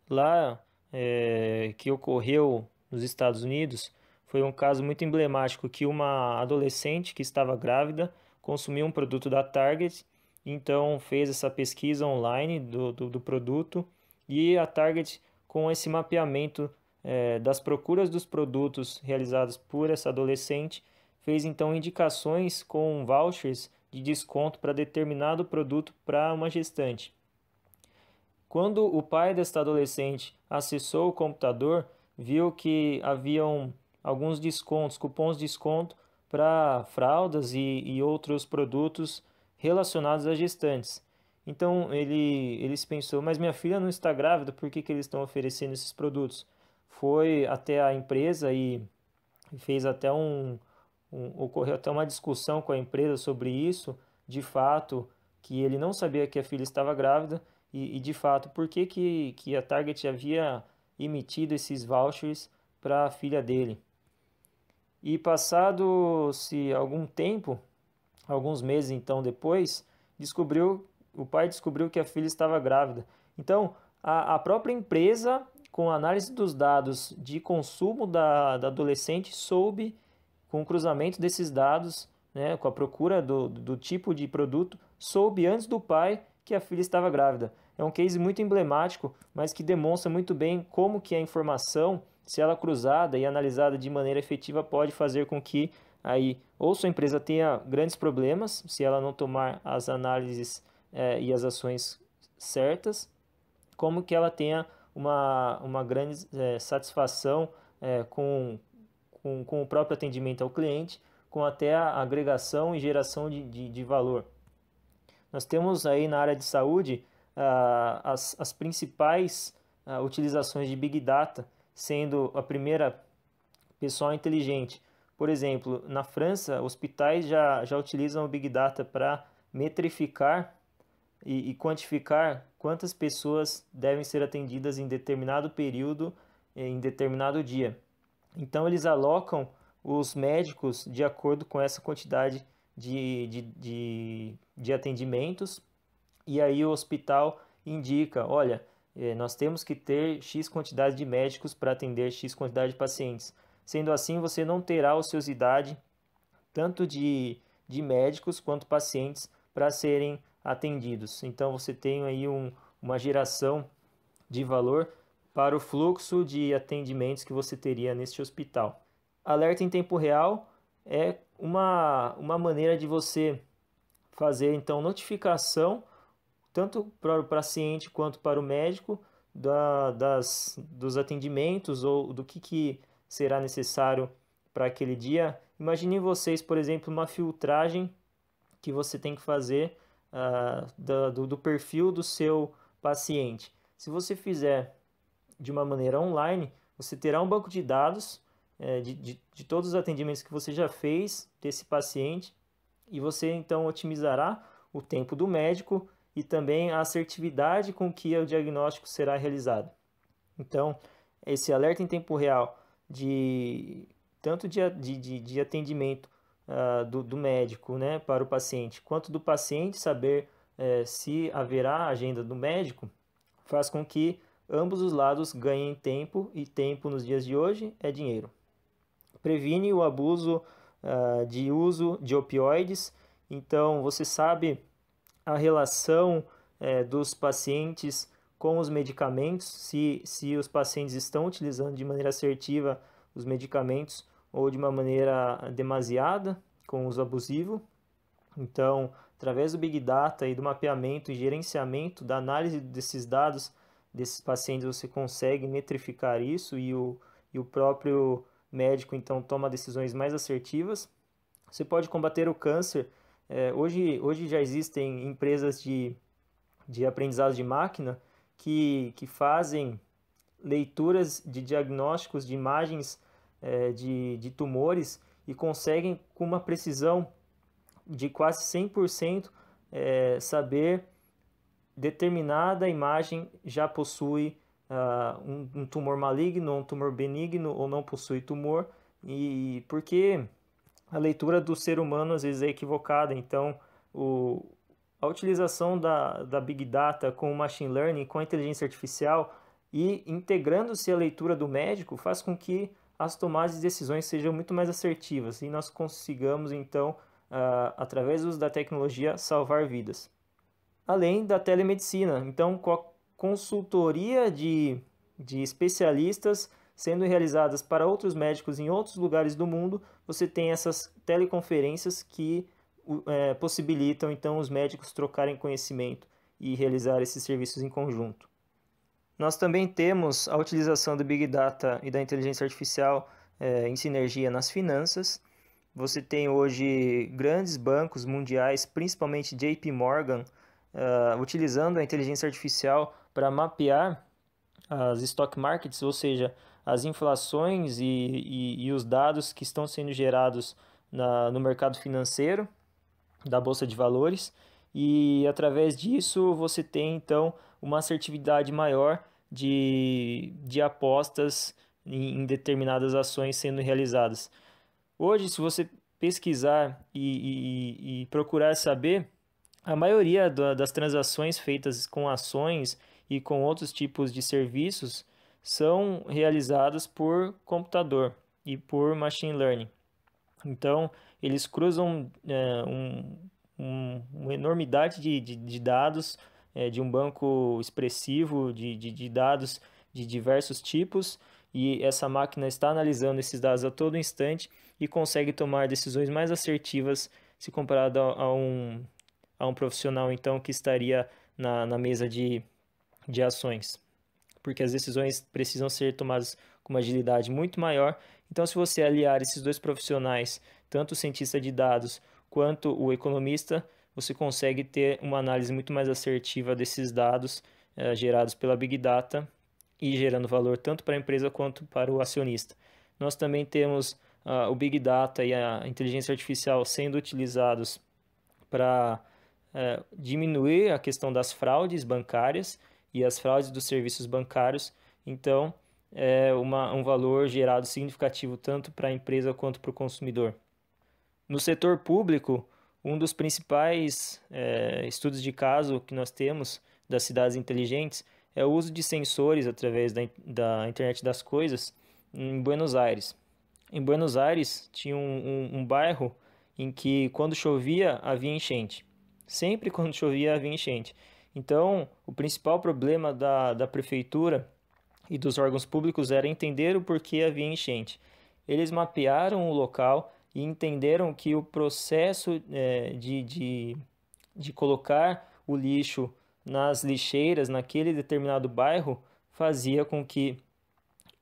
Lá, é, que ocorreu nos Estados Unidos foi um caso muito emblemático que uma adolescente que estava grávida consumiu um produto da Target, então fez essa pesquisa online do, do, do produto e a Target, com esse mapeamento é, das procuras dos produtos realizados por essa adolescente, fez então indicações com vouchers de desconto para determinado produto para uma gestante. Quando o pai desta adolescente acessou o computador, viu que haviam alguns descontos, cupons de desconto para fraldas e, e, outros produtos relacionados a gestantes. Então ele, se pensou, mas minha filha não está grávida, por que, que eles estão oferecendo esses produtos? Foi até a empresa e fez até um, um ocorreu até uma discussão com a empresa sobre isso, de fato que ele não sabia que a filha estava grávida e, e, de fato, por que, que, que a Target havia emitido esses vouchers para a filha dele? E passado-se algum tempo, alguns meses então depois, descobriu o pai descobriu que a filha estava grávida. Então, a, a própria empresa, com análise dos dados de consumo da, da adolescente, soube, com o cruzamento desses dados, né, com a procura do, do tipo de produto, soube antes do pai que a filha estava grávida é um case muito emblemático, mas que demonstra muito bem como que a informação, se ela é cruzada e analisada de maneira efetiva, pode fazer com que aí ou sua empresa tenha grandes problemas, se ela não tomar as análises eh, e as ações certas, como que ela tenha uma, uma grande eh, satisfação eh, com, com, com, o próprio atendimento ao cliente, com até a agregação e geração de, de, de valor. Nós temos aí na área de saúde ah, as, as principais ah, utilizações de Big Data, sendo a primeira pessoal inteligente. Por exemplo, na França, hospitais já, já utilizam o Big Data para metrificar e, e, quantificar quantas pessoas devem ser atendidas em determinado período, em determinado dia. Então, eles alocam os médicos de acordo com essa quantidade de, de, de, de atendimentos e aí o hospital indica, olha, eh, nós temos que ter X quantidade de médicos para atender X quantidade de pacientes. Sendo assim, você não terá ociosidade tanto de, de médicos quanto pacientes para serem atendidos. Então você tem aí um, uma geração de valor para o fluxo de atendimentos que você teria neste hospital. Alerta em tempo real é uma, uma maneira de você fazer então notificação tanto para o paciente quanto para o médico, da, das, dos atendimentos ou do que, que será necessário para aquele dia. Imaginem vocês, por exemplo, uma filtragem que você tem que fazer uh, da, do, do perfil do seu paciente. Se você fizer de uma maneira online, você terá um banco de dados é, de, de, de, todos os atendimentos que você já fez desse paciente e você então otimizará o tempo do médico e também a assertividade com que o diagnóstico será realizado. Então, esse alerta em tempo real de tanto de, de, de atendimento uh, do, do, médico né, para o paciente, quanto do paciente saber eh, se haverá agenda do médico, faz com que ambos os lados ganhem tempo, e tempo nos dias de hoje é dinheiro. Previne o abuso uh, de uso de opioides, então você sabe a relação é, dos pacientes com os medicamentos, se, se os pacientes estão utilizando de maneira assertiva os medicamentos ou de uma maneira demasiada, com uso abusivo. Então, através do Big Data e do mapeamento e gerenciamento da análise desses dados desses pacientes, você consegue metrificar isso e o, e o próprio médico então toma decisões mais assertivas. Você pode combater o câncer é, hoje, hoje já existem empresas de, de aprendizado de máquina que, que fazem leituras de diagnósticos de imagens é, de, de tumores e conseguem com uma precisão de quase 100% é, saber determinada imagem já possui uh, um, um, tumor maligno, um tumor benigno ou não possui tumor e porque a leitura do ser humano às vezes é equivocada. Então, o, a utilização da, da Big Data com o Machine Learning, com a inteligência artificial e integrando-se a leitura do médico faz com que as tomadas de decisões sejam muito mais assertivas e nós consigamos, então, uh, através do uso da tecnologia, salvar vidas. Além da telemedicina, então, com a consultoria de, de especialistas sendo realizadas para outros médicos em outros lugares do mundo, você tem essas teleconferências que é, possibilitam então os médicos trocarem conhecimento e realizar esses serviços em conjunto. Nós também temos a utilização do Big Data e da inteligência artificial é, em sinergia nas finanças. Você tem hoje grandes bancos mundiais, principalmente JP Morgan, Uh, utilizando a inteligência artificial para mapear as stock markets, ou seja, as inflações e, e, e os dados que estão sendo gerados na, no mercado financeiro da Bolsa de Valores e através disso você tem então uma assertividade maior de, de apostas em, em determinadas ações sendo realizadas. Hoje, se você pesquisar e, e, e procurar saber, a maioria da, das transações feitas com ações e com outros tipos de serviços são realizadas por computador e por machine learning. Então, eles cruzam é, um, um, uma enormidade de, de, de dados, é, de um banco expressivo de, de, de dados de diversos tipos, e essa máquina está analisando esses dados a todo instante e consegue tomar decisões mais assertivas se comparado a, a um, a um profissional, então, que estaria na, na mesa de, de ações porque as decisões precisam ser tomadas com uma agilidade muito maior. Então, se você aliar esses dois profissionais, tanto o cientista de dados quanto o economista, você consegue ter uma análise muito mais assertiva desses dados eh, gerados pela Big Data e gerando valor tanto para a empresa quanto para o acionista. Nós também temos ah, o Big Data e a inteligência artificial sendo utilizados para eh, diminuir a questão das fraudes bancárias e as fraudes dos serviços bancários. Então, é uma, um valor gerado significativo tanto para a empresa quanto para o consumidor. No setor público, um dos principais é, estudos de caso que nós temos das cidades inteligentes é o uso de sensores através da, da internet das coisas em Buenos Aires. Em Buenos Aires tinha um, um, um bairro em que quando chovia havia enchente. Sempre quando chovia havia enchente. Então, o principal problema da, da prefeitura e dos órgãos públicos era entender o porquê havia enchente. Eles mapearam o local e entenderam que o processo é, de, de, de colocar o lixo nas lixeiras naquele determinado bairro fazia com que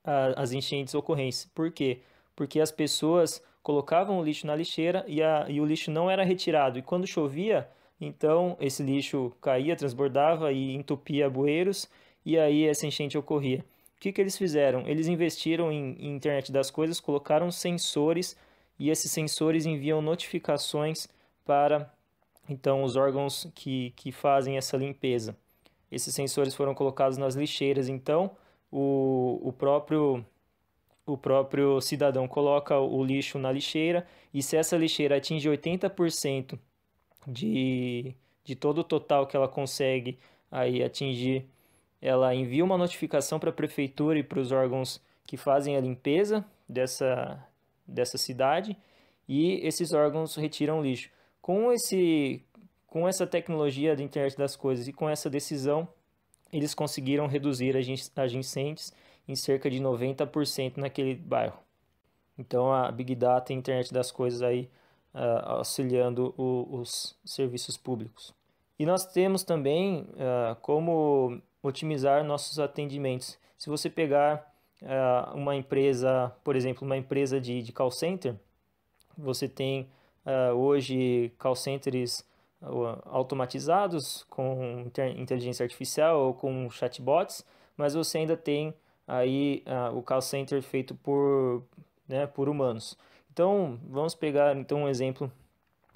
a, as enchentes ocorressem. Por quê? Porque as pessoas colocavam o lixo na lixeira e, a, e o lixo não era retirado. E quando chovia, então, esse lixo caía, transbordava e entupia bueiros, e aí essa enchente ocorria. O que, que eles fizeram? Eles investiram em, em internet das coisas, colocaram sensores, e esses sensores enviam notificações para então os órgãos que, que fazem essa limpeza. Esses sensores foram colocados nas lixeiras, então o, o próprio o próprio cidadão coloca o lixo na lixeira e se essa lixeira atinge 80% de, de todo o total que ela consegue aí atingir, ela envia uma notificação para a prefeitura e para os órgãos que fazem a limpeza dessa, dessa cidade e esses órgãos retiram lixo. Com, esse, com essa tecnologia da internet das coisas e com essa decisão, eles conseguiram reduzir as incêndios em cerca de 90% naquele bairro. Então a Big Data e a internet das coisas aí uh, auxiliando o, os serviços públicos. E nós temos também uh, como otimizar nossos atendimentos. Se você pegar uh, uma empresa, por exemplo, uma empresa de, de call center, você tem hoje call centers automatizados com inteligência artificial ou com chatbots, mas você ainda tem aí o call center feito por, né, por humanos. Então, vamos pegar então um exemplo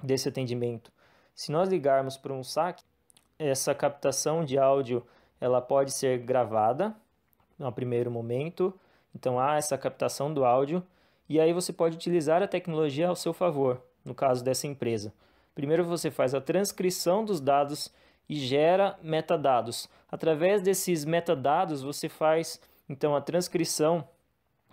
desse atendimento. Se nós ligarmos para um SAC, essa captação de áudio ela pode ser gravada no primeiro momento. Então há essa captação do áudio e aí você pode utilizar a tecnologia ao seu favor, no caso dessa empresa. Primeiro você faz a transcrição dos dados e gera metadados. Através desses metadados você faz então a transcrição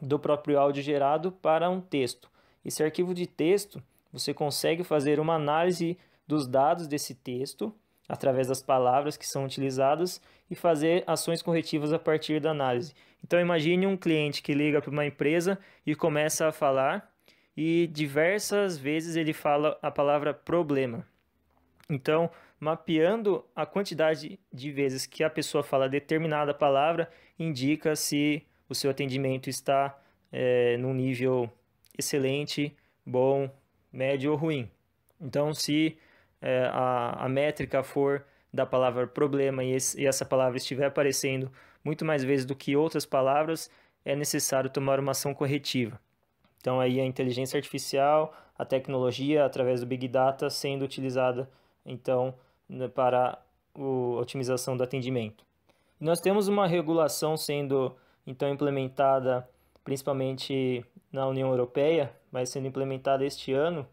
do próprio áudio gerado para um texto. Esse arquivo de texto, você consegue fazer uma análise dos dados desse texto através das palavras que são utilizadas e fazer ações corretivas a partir da análise. Então imagine um cliente que liga para uma empresa e começa a falar e diversas vezes ele fala a palavra problema. Então, mapeando a quantidade de vezes que a pessoa fala determinada palavra, indica se o seu atendimento está é, num nível excelente, bom, médio ou ruim. Então, se é, a, a, métrica for da palavra problema e, esse, e essa palavra estiver aparecendo muito mais vezes do que outras palavras, é necessário tomar uma ação corretiva. Então, aí a inteligência artificial, a tecnologia através do Big Data sendo utilizada, então, né, para a otimização do atendimento. Nós temos uma regulação sendo, então, implementada principalmente na União Europeia, mas sendo implementada este ano,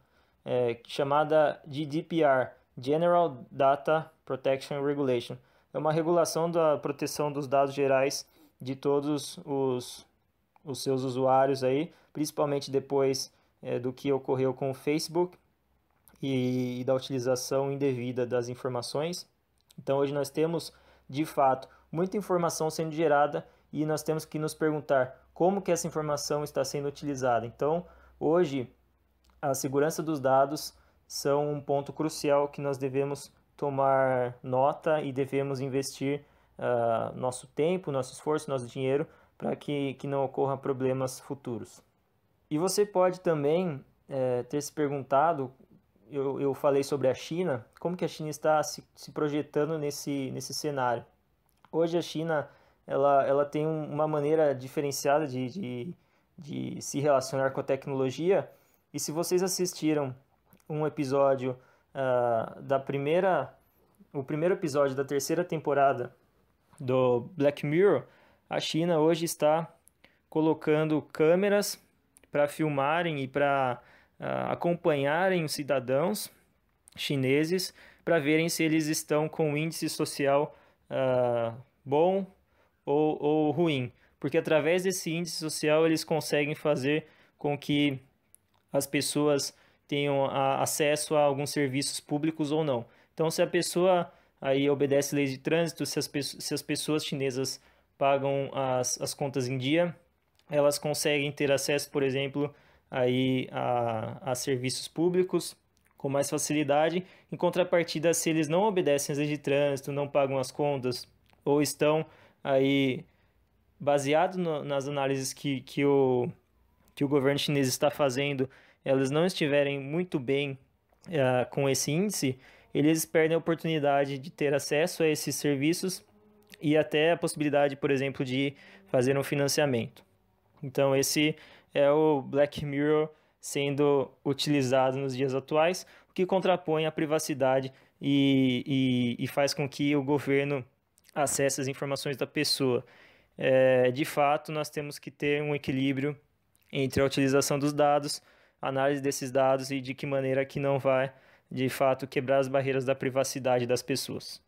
é, chamada GDPR General Data Protection Regulation. É uma regulação da proteção dos dados gerais de todos os, os seus usuários aí, principalmente depois é, do que ocorreu com o Facebook e, e da utilização indevida das informações. Então hoje nós temos, de fato, muita informação sendo gerada e nós temos que nos perguntar como que essa informação está sendo utilizada. Então, hoje, a segurança dos dados são um ponto crucial que nós devemos tomar nota e devemos investir uh, nosso tempo, nosso esforço, nosso dinheiro para que, que não ocorra problemas futuros. E você pode também é, ter se perguntado, eu, eu falei sobre a China, como que a China está se, se projetando nesse, nesse cenário. Hoje a China ela, ela tem uma maneira diferenciada de, de, de se relacionar com a tecnologia. E se vocês assistiram um episódio uh, da primeira, o primeiro episódio da terceira temporada do Black Mirror, a China hoje está colocando câmeras para filmarem e para uh, ah, acompanharem os cidadãos chineses para verem se eles estão com o índice social uh, bom ou, ou ruim, porque através desse índice social eles conseguem fazer com que as pessoas tenham a, acesso a alguns serviços públicos ou não. Então, se a pessoa aí obedece leis de trânsito, se as, se as pessoas chinesas pagam as, as contas em dia, elas conseguem ter acesso, por exemplo, aí a, a serviços públicos com mais facilidade. Em contrapartida, se eles não obedecem às leis de trânsito, não pagam as contas ou estão aí baseado no, nas análises que, que, o, que o governo chinês está fazendo, elas não estiverem muito bem uh, com esse índice, eles perdem a oportunidade de ter acesso a esses serviços e até a possibilidade, por exemplo, de fazer um financiamento. Então, esse é o Black Mirror sendo utilizado nos dias atuais, o que contrapõe a privacidade e, e, e faz com que o governo acessa as informações da pessoa. É, de fato, nós temos que ter um equilíbrio entre a utilização dos dados, análise desses dados e de que maneira que não vai, de fato, quebrar as barreiras da privacidade das pessoas.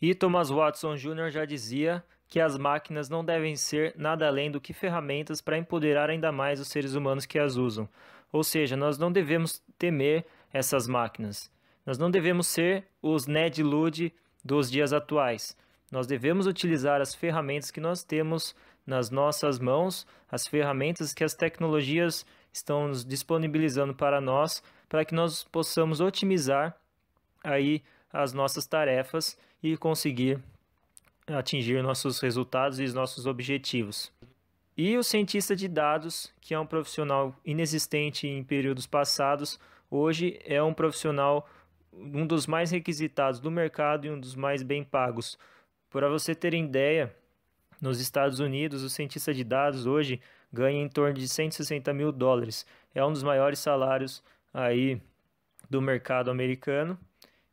E Thomas Watson Jr. já dizia que as máquinas não devem ser nada além do que ferramentas para empoderar ainda mais os seres humanos que as usam. Ou seja, nós não devemos temer essas máquinas. Nós não devemos ser os Ned Ludd dos dias atuais. Nós devemos utilizar as ferramentas que nós temos nas nossas mãos, as ferramentas que as tecnologias estão nos disponibilizando para nós, para que nós possamos otimizar aí as nossas tarefas e conseguir atingir nossos resultados e nossos objetivos. E o cientista de dados, que é um profissional inexistente em períodos passados, hoje é um profissional um dos mais requisitados do mercado e um dos mais bem pagos. Para você ter ideia, nos Estados Unidos, o cientista de dados hoje ganha em torno de 160 mil dólares. É um dos maiores salários aí do mercado americano.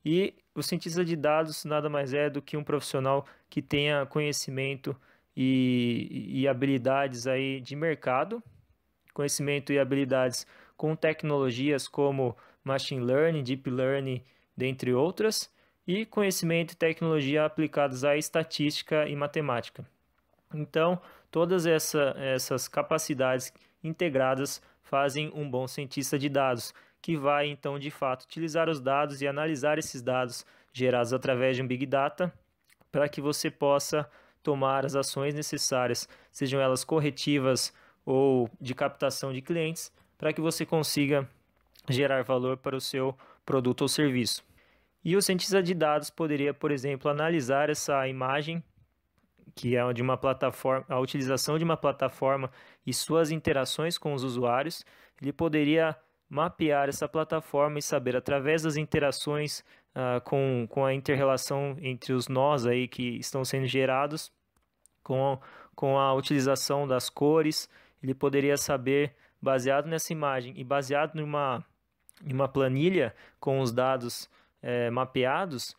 E o cientista de dados nada mais é do que um profissional que tenha conhecimento e, e habilidades aí de mercado, conhecimento e habilidades com tecnologias como machine learning, deep learning, dentre outras, e conhecimento e tecnologia aplicados à estatística e matemática. Então, todas essa, essas capacidades integradas fazem um bom cientista de dados, que vai então de fato utilizar os dados e analisar esses dados gerados através de um Big Data para que você possa tomar as ações necessárias, sejam elas corretivas ou de captação de clientes, para que você consiga gerar valor para o seu produto ou serviço. E o cientista de dados poderia, por exemplo, analisar essa imagem, que é de uma plataforma, a utilização de uma plataforma e suas interações com os usuários, ele poderia mapear essa plataforma e saber através das interações uh, com, com a interrelação entre os nós aí que estão sendo gerados, com, com a utilização das cores, ele poderia saber, baseado nessa imagem e baseado em numa planilha com os dados é, mapeados,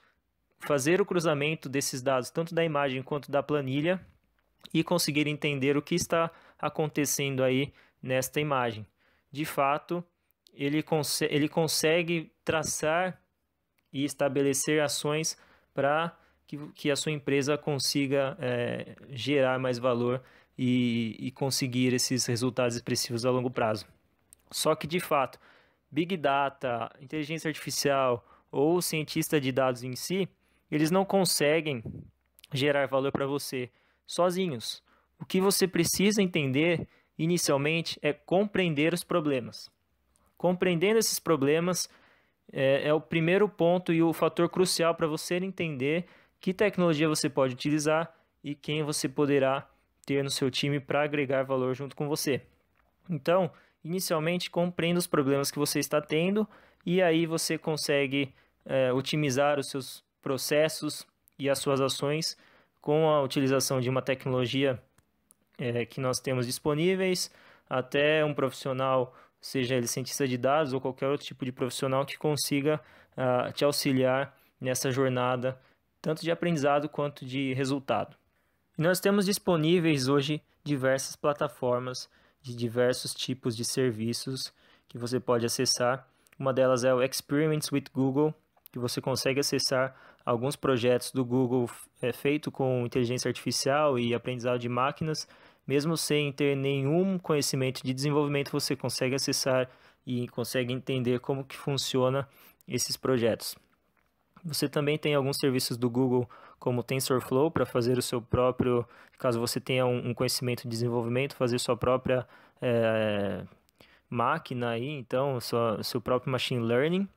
fazer o cruzamento desses dados, tanto da imagem quanto da planilha, e conseguir entender o que está acontecendo aí nesta imagem. De fato, ele, cons ele consegue traçar e estabelecer ações para que, que, a sua empresa consiga é, gerar mais valor e, e conseguir esses resultados expressivos a longo prazo. Só que, de fato, Big Data, inteligência artificial, ou o cientista de dados em si, eles não conseguem gerar valor para você sozinhos. O que você precisa entender inicialmente é compreender os problemas. Compreendendo esses problemas é, é o primeiro ponto e o fator crucial para você entender que tecnologia você pode utilizar e quem você poderá ter no seu time para agregar valor junto com você. Então, inicialmente compreenda os problemas que você está tendo e aí você consegue é, otimizar os seus processos e as suas ações com a utilização de uma tecnologia é, que nós temos disponíveis, até um profissional, seja ele cientista de dados ou qualquer outro tipo de profissional que consiga uh, te auxiliar nessa jornada, tanto de aprendizado quanto de resultado. E nós temos disponíveis hoje diversas plataformas de diversos tipos de serviços que você pode acessar. Uma delas é o Experiments with Google, que você consegue acessar alguns projetos do Google é, feito com inteligência artificial e aprendizado de máquinas, mesmo sem ter nenhum conhecimento de desenvolvimento, você consegue acessar e consegue entender como que funciona esses projetos. Você também tem alguns serviços do Google como TensorFlow para fazer o seu próprio, caso você tenha um, conhecimento de desenvolvimento, fazer sua própria é, máquina aí, então sua, seu próprio machine learning.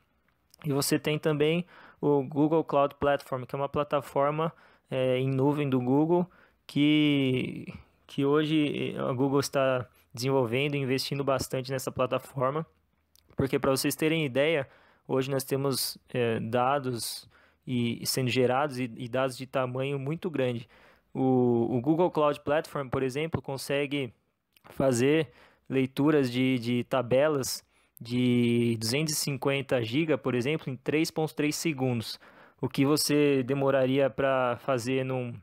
E você tem também o Google Cloud Platform, que é uma plataforma é, em nuvem do Google que, que hoje eh, a Google está desenvolvendo e investindo bastante nessa plataforma. Porque para vocês terem ideia, hoje nós temos é, dados e, sendo gerados e, e, dados de tamanho muito grande. O, o, Google Cloud Platform, por exemplo, consegue fazer leituras de, de tabelas de 250 GB, por exemplo, em 3.3 segundos. O que você demoraria para fazer num,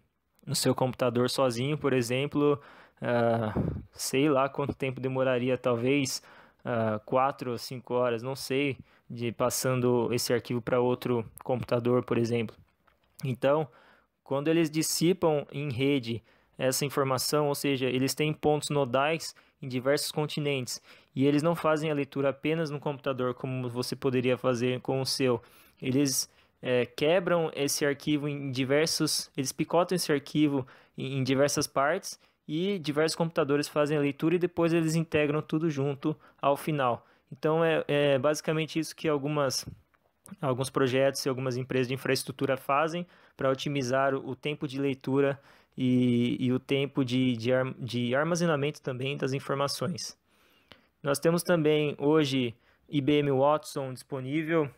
no seu computador sozinho, por exemplo, uh, sei lá quanto tempo demoraria, talvez uh, ah, 4 ou 5 horas, não sei de passando esse arquivo para outro computador, por exemplo. Então, quando eles dissipam em rede essa informação, ou seja, eles têm pontos nodais em diversos continentes e eles não fazem a leitura apenas no computador como você poderia fazer com o seu. Eles é, quebram esse arquivo em diversos, eles picotam esse arquivo em, em diversas partes e diversos computadores fazem a leitura e depois eles integram tudo junto ao final. Então é, é basicamente isso que algumas alguns projetos e algumas empresas de infraestrutura fazem para otimizar o tempo de leitura e, e o tempo de, de, de, armazenamento também das informações. Nós temos também hoje IBM Watson disponível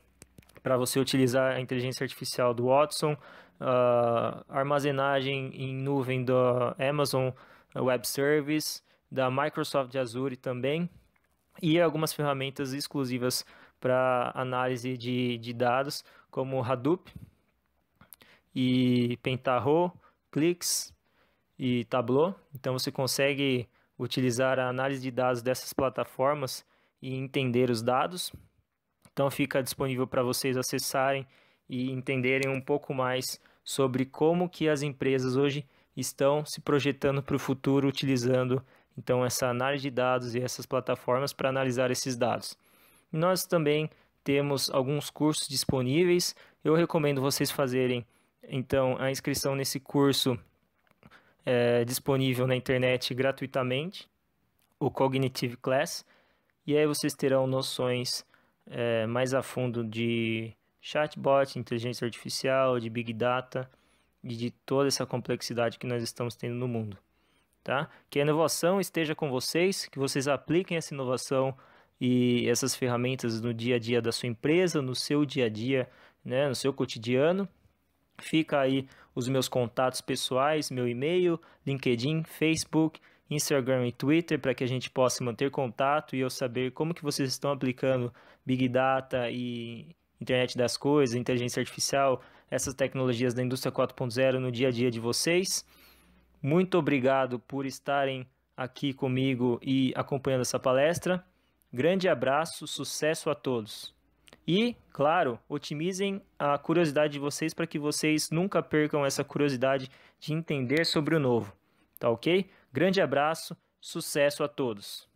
para você utilizar a inteligência artificial do Watson, uh, armazenagem em nuvem da Amazon Web Service, da Microsoft Azure também, e algumas ferramentas exclusivas para análise de, de dados, como Hadoop e Pentaho, Clix e Tableau. Então você consegue utilizar a análise de dados dessas plataformas e entender os dados. Então fica disponível para vocês acessarem e entenderem um pouco mais sobre como que as empresas hoje estão se projetando para o futuro utilizando então, essa análise de dados e essas plataformas para analisar esses dados. Nós também temos alguns cursos disponíveis. Eu recomendo vocês fazerem então a inscrição nesse curso é disponível na internet gratuitamente, o Cognitive Class, e aí vocês terão noções é, mais a fundo de chatbot, inteligência artificial, de big data e de toda essa complexidade que nós estamos tendo no mundo tá? Que a inovação esteja com vocês, que vocês apliquem essa inovação e essas ferramentas no dia a dia da sua empresa, no seu dia a dia, né, no seu cotidiano. Fica aí os meus contatos pessoais, meu e-mail, LinkedIn, Facebook, Instagram e Twitter para que a gente possa manter contato e eu saber como que vocês estão aplicando Big Data e internet das coisas, inteligência artificial, essas tecnologias da indústria 4.0 no dia a dia de vocês. Muito obrigado por estarem aqui comigo e acompanhando essa palestra. Grande abraço, sucesso a todos. E, claro, otimizem a curiosidade de vocês para que vocês nunca percam essa curiosidade de entender sobre o novo. Tá ok? Grande abraço, sucesso a todos.